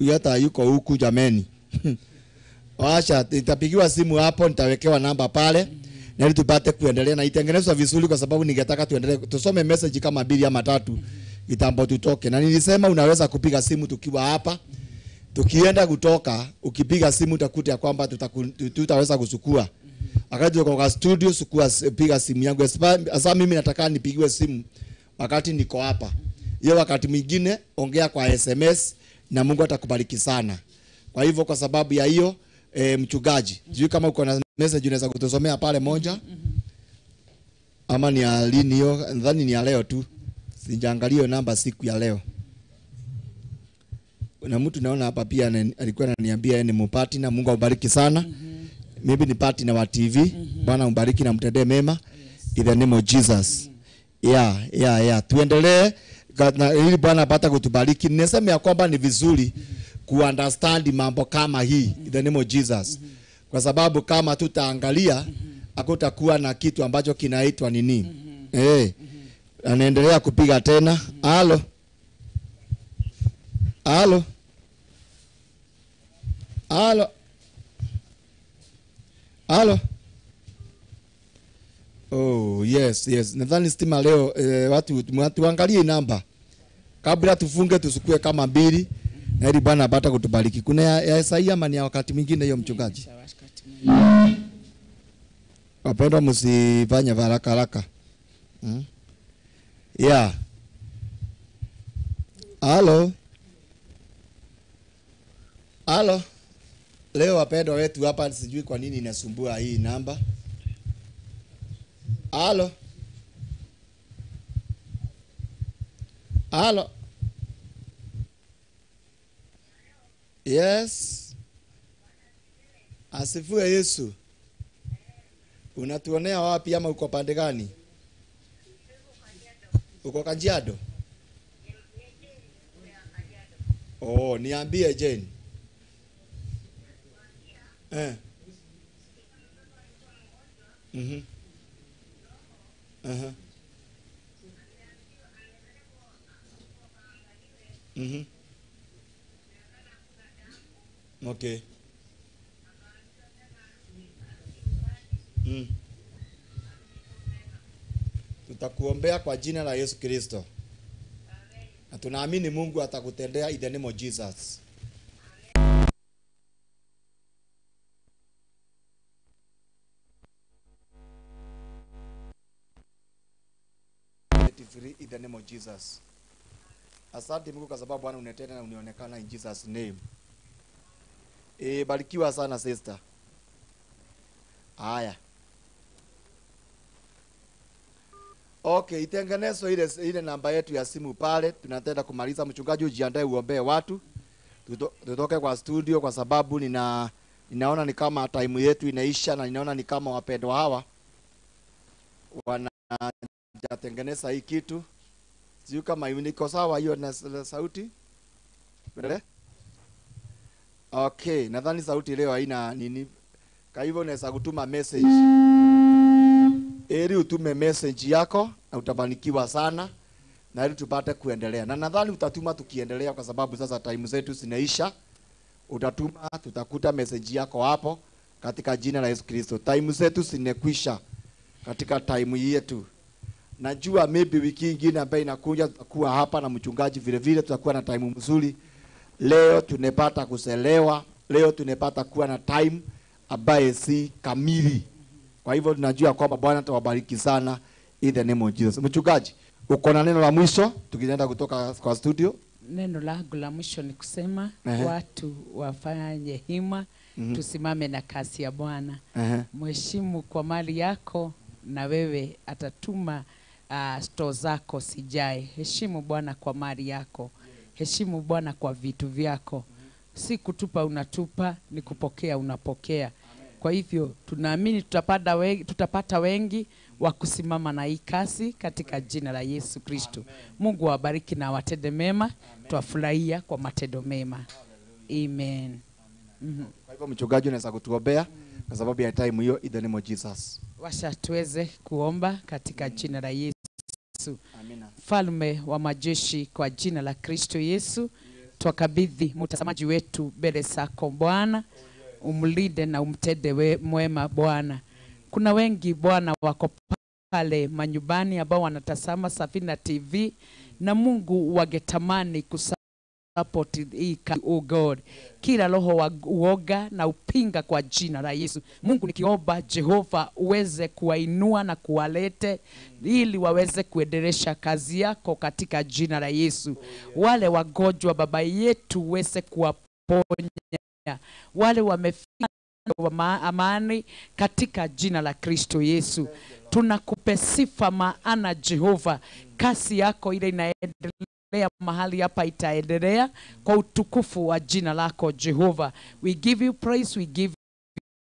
Yata yuko huku jameni. [laughs] Washa, nitapigiwa simu hapo, nitawekewa namba pale na ili tupate kuendelea na itengenezwa vizuri, kwa sababu ningetaka tuendelee tusome message kama mbili ama tatu kitambo tutoke. Na nilisema unaweza kupiga simu tukiwa hapa, tukienda kutoka, ukipiga simu utakuta ya kwamba tutaweza kusukua wakati tuko kwa studio. Sukua, piga simu yangu. Sasa mimi nataka nipigiwe simu wakati niko hapa, hiyo wakati mwingine ongea kwa SMS na Mungu atakubariki sana. Kwa hivyo kwa sababu ya hiyo e, mchungaji. Sijui kama uko na message unaweza kutusomea pale moja ama ni ya lini hiyo? Nadhani ni ya leo tu, sijaangalia namba siku ya leo. Na mtu naona hapa pia alikuwa ananiambia yeye ni na Mungu aubariki sana. Mimi ni pati na wa TV. Bwana umbariki na mtendee mema yes. in the name of Jesus. mm -hmm. Yeah, yeah, yeah. Tuendelee ili Bwana apata kutubariki. Ninasema ya kwamba ni vizuri mm -hmm kuunderstand mambo kama hii mm -hmm. in the name of Jesus mm -hmm. kwa sababu kama tutaangalia mm -hmm. hakutakuwa na kitu ambacho kinaitwa nini mm -hmm. hey. mm -hmm. anaendelea kupiga tena mm -hmm. halo halo halo halo Oh, yes, yes. Nadhani stima leo eh, watu tuangalie namba kabla tufunge, tusukue kama mbili. Heri Bwana apata kutubariki. Kuna ya, ya ama ni ya wakati mwingine hiyo mchungaji? Wapendwa, msifanye haraka haraka. Hmm? Yeah. Halo. Halo. Leo wapendwa wetu hapa, sijui kwa nini inasumbua hii namba. Halo. Halo. Yes. Asifiwe Yesu. Unatuonea wapi ama uko pande gani? Uko Kajiado? Oh, niambie Jane. Eh. Mhm. uh-huh. Mhm. Okay. Mm. Tutakuombea kwa jina la Yesu Kristo, na tunaamini Mungu atakutendea in the name of Jesus. In the name of Jesus. Asante Mungu kwa sababu Bwana unetenda na unionekana in Jesus name. E, barikiwa sana sister. Haya. Okay, itengenezo ile ile namba yetu ya simu pale. Tunatenda kumaliza, mchungaji, ujiandae uombee watu. tutoke kwa studio kwa sababu nina ninaona ni kama time yetu inaisha na ninaona ni kama wapendwa hawa wanajatengeneza hii kitu. Sio kama niko sawa hiyo na sauti. Endelee. Okay, nadhani sauti leo haina nini. Kwa hivyo unaweza kutuma message. Eri utume message yako na utabarikiwa sana na ili tupate kuendelea. Na nadhani utatuma tukiendelea kwa sababu sasa time zetu zinaisha. Utatuma tutakuta message yako hapo katika jina la Yesu Kristo. Time zetu zinekwisha katika time yetu. Najua maybe wiki nyingine ambayo inakuja tutakuwa hapa na mchungaji vile vile tutakuwa na time mzuri. Leo tunepata kuselewa, leo tunepata kuwa na time ambaye si kamili. Kwa hivyo tunajua kwamba Bwana atawabariki sana in the name of Jesus. Mchungaji, uko na neno la mwisho tukienda kutoka kwa studio? Neno langu la mwisho ni kusema uh -huh. watu wafanye hima uh-huh. tusimame na kasi ya Bwana uh -huh. mheshimu kwa mali yako na wewe atatuma uh, ah, stoo zako sijae. Heshimu Bwana kwa mali yako heshimu Bwana kwa vitu vyako, si kutupa unatupa, ni kupokea unapokea. Kwa hivyo tunaamini tutapata wengi, tutapata wengi wa kusimama na hii kasi katika jina la Yesu Kristo. Mungu awabariki na watende mema, twafurahia kwa matendo mema. Amen. Mhm. Kwa hivyo mchungaji, unaweza kutuombea kwa sababu ya time hiyo, in the name of Jesus. Washa tuweze kuomba katika jina la Yesu. Yesu. Amina. Mfalme wa majeshi, kwa jina la Kristo Yesu, yes. Twakabidhi mtazamaji wetu mbele zako Bwana, umlinde na umtende mwema Bwana. Kuna wengi Bwana wako pale manyumbani ambao wanatazama Safina TV na Mungu wagetamani kusa support hii kazi oh God. Kila roho wa uoga na upinga kwa jina la Yesu. Mungu nikiomba Jehova uweze kuwainua na kuwalete ili waweze kuendelesha kazi yako katika jina la Yesu. Wale wagonjwa baba yetu uweze kuwaponya. Wale wamefika wa amani katika jina la Kristo Yesu. Tunakupe sifa maana Jehova kasi yako ile inaendelea ya mahali hapa itaendelea kwa utukufu wa jina lako Jehova. We give you praise, we give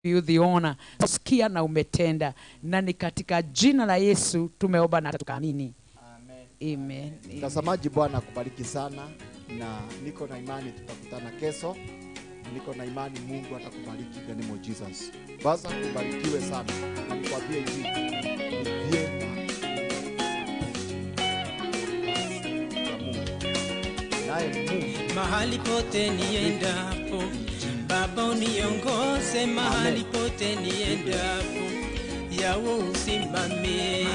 you the honor. Sikia na umetenda, na ni katika jina la Yesu tumeomba na tukaamini. Amen. Mtazamaji, Bwana akubariki sana, na niko na imani tutakutana kesho. Niko na imani Mungu atakubariki the name of Jesus. Basi kubarikiwe sana, nikwambie hivi mahali pote niyendapo baba uniyongose mahali pote niyendapo yawo usimamie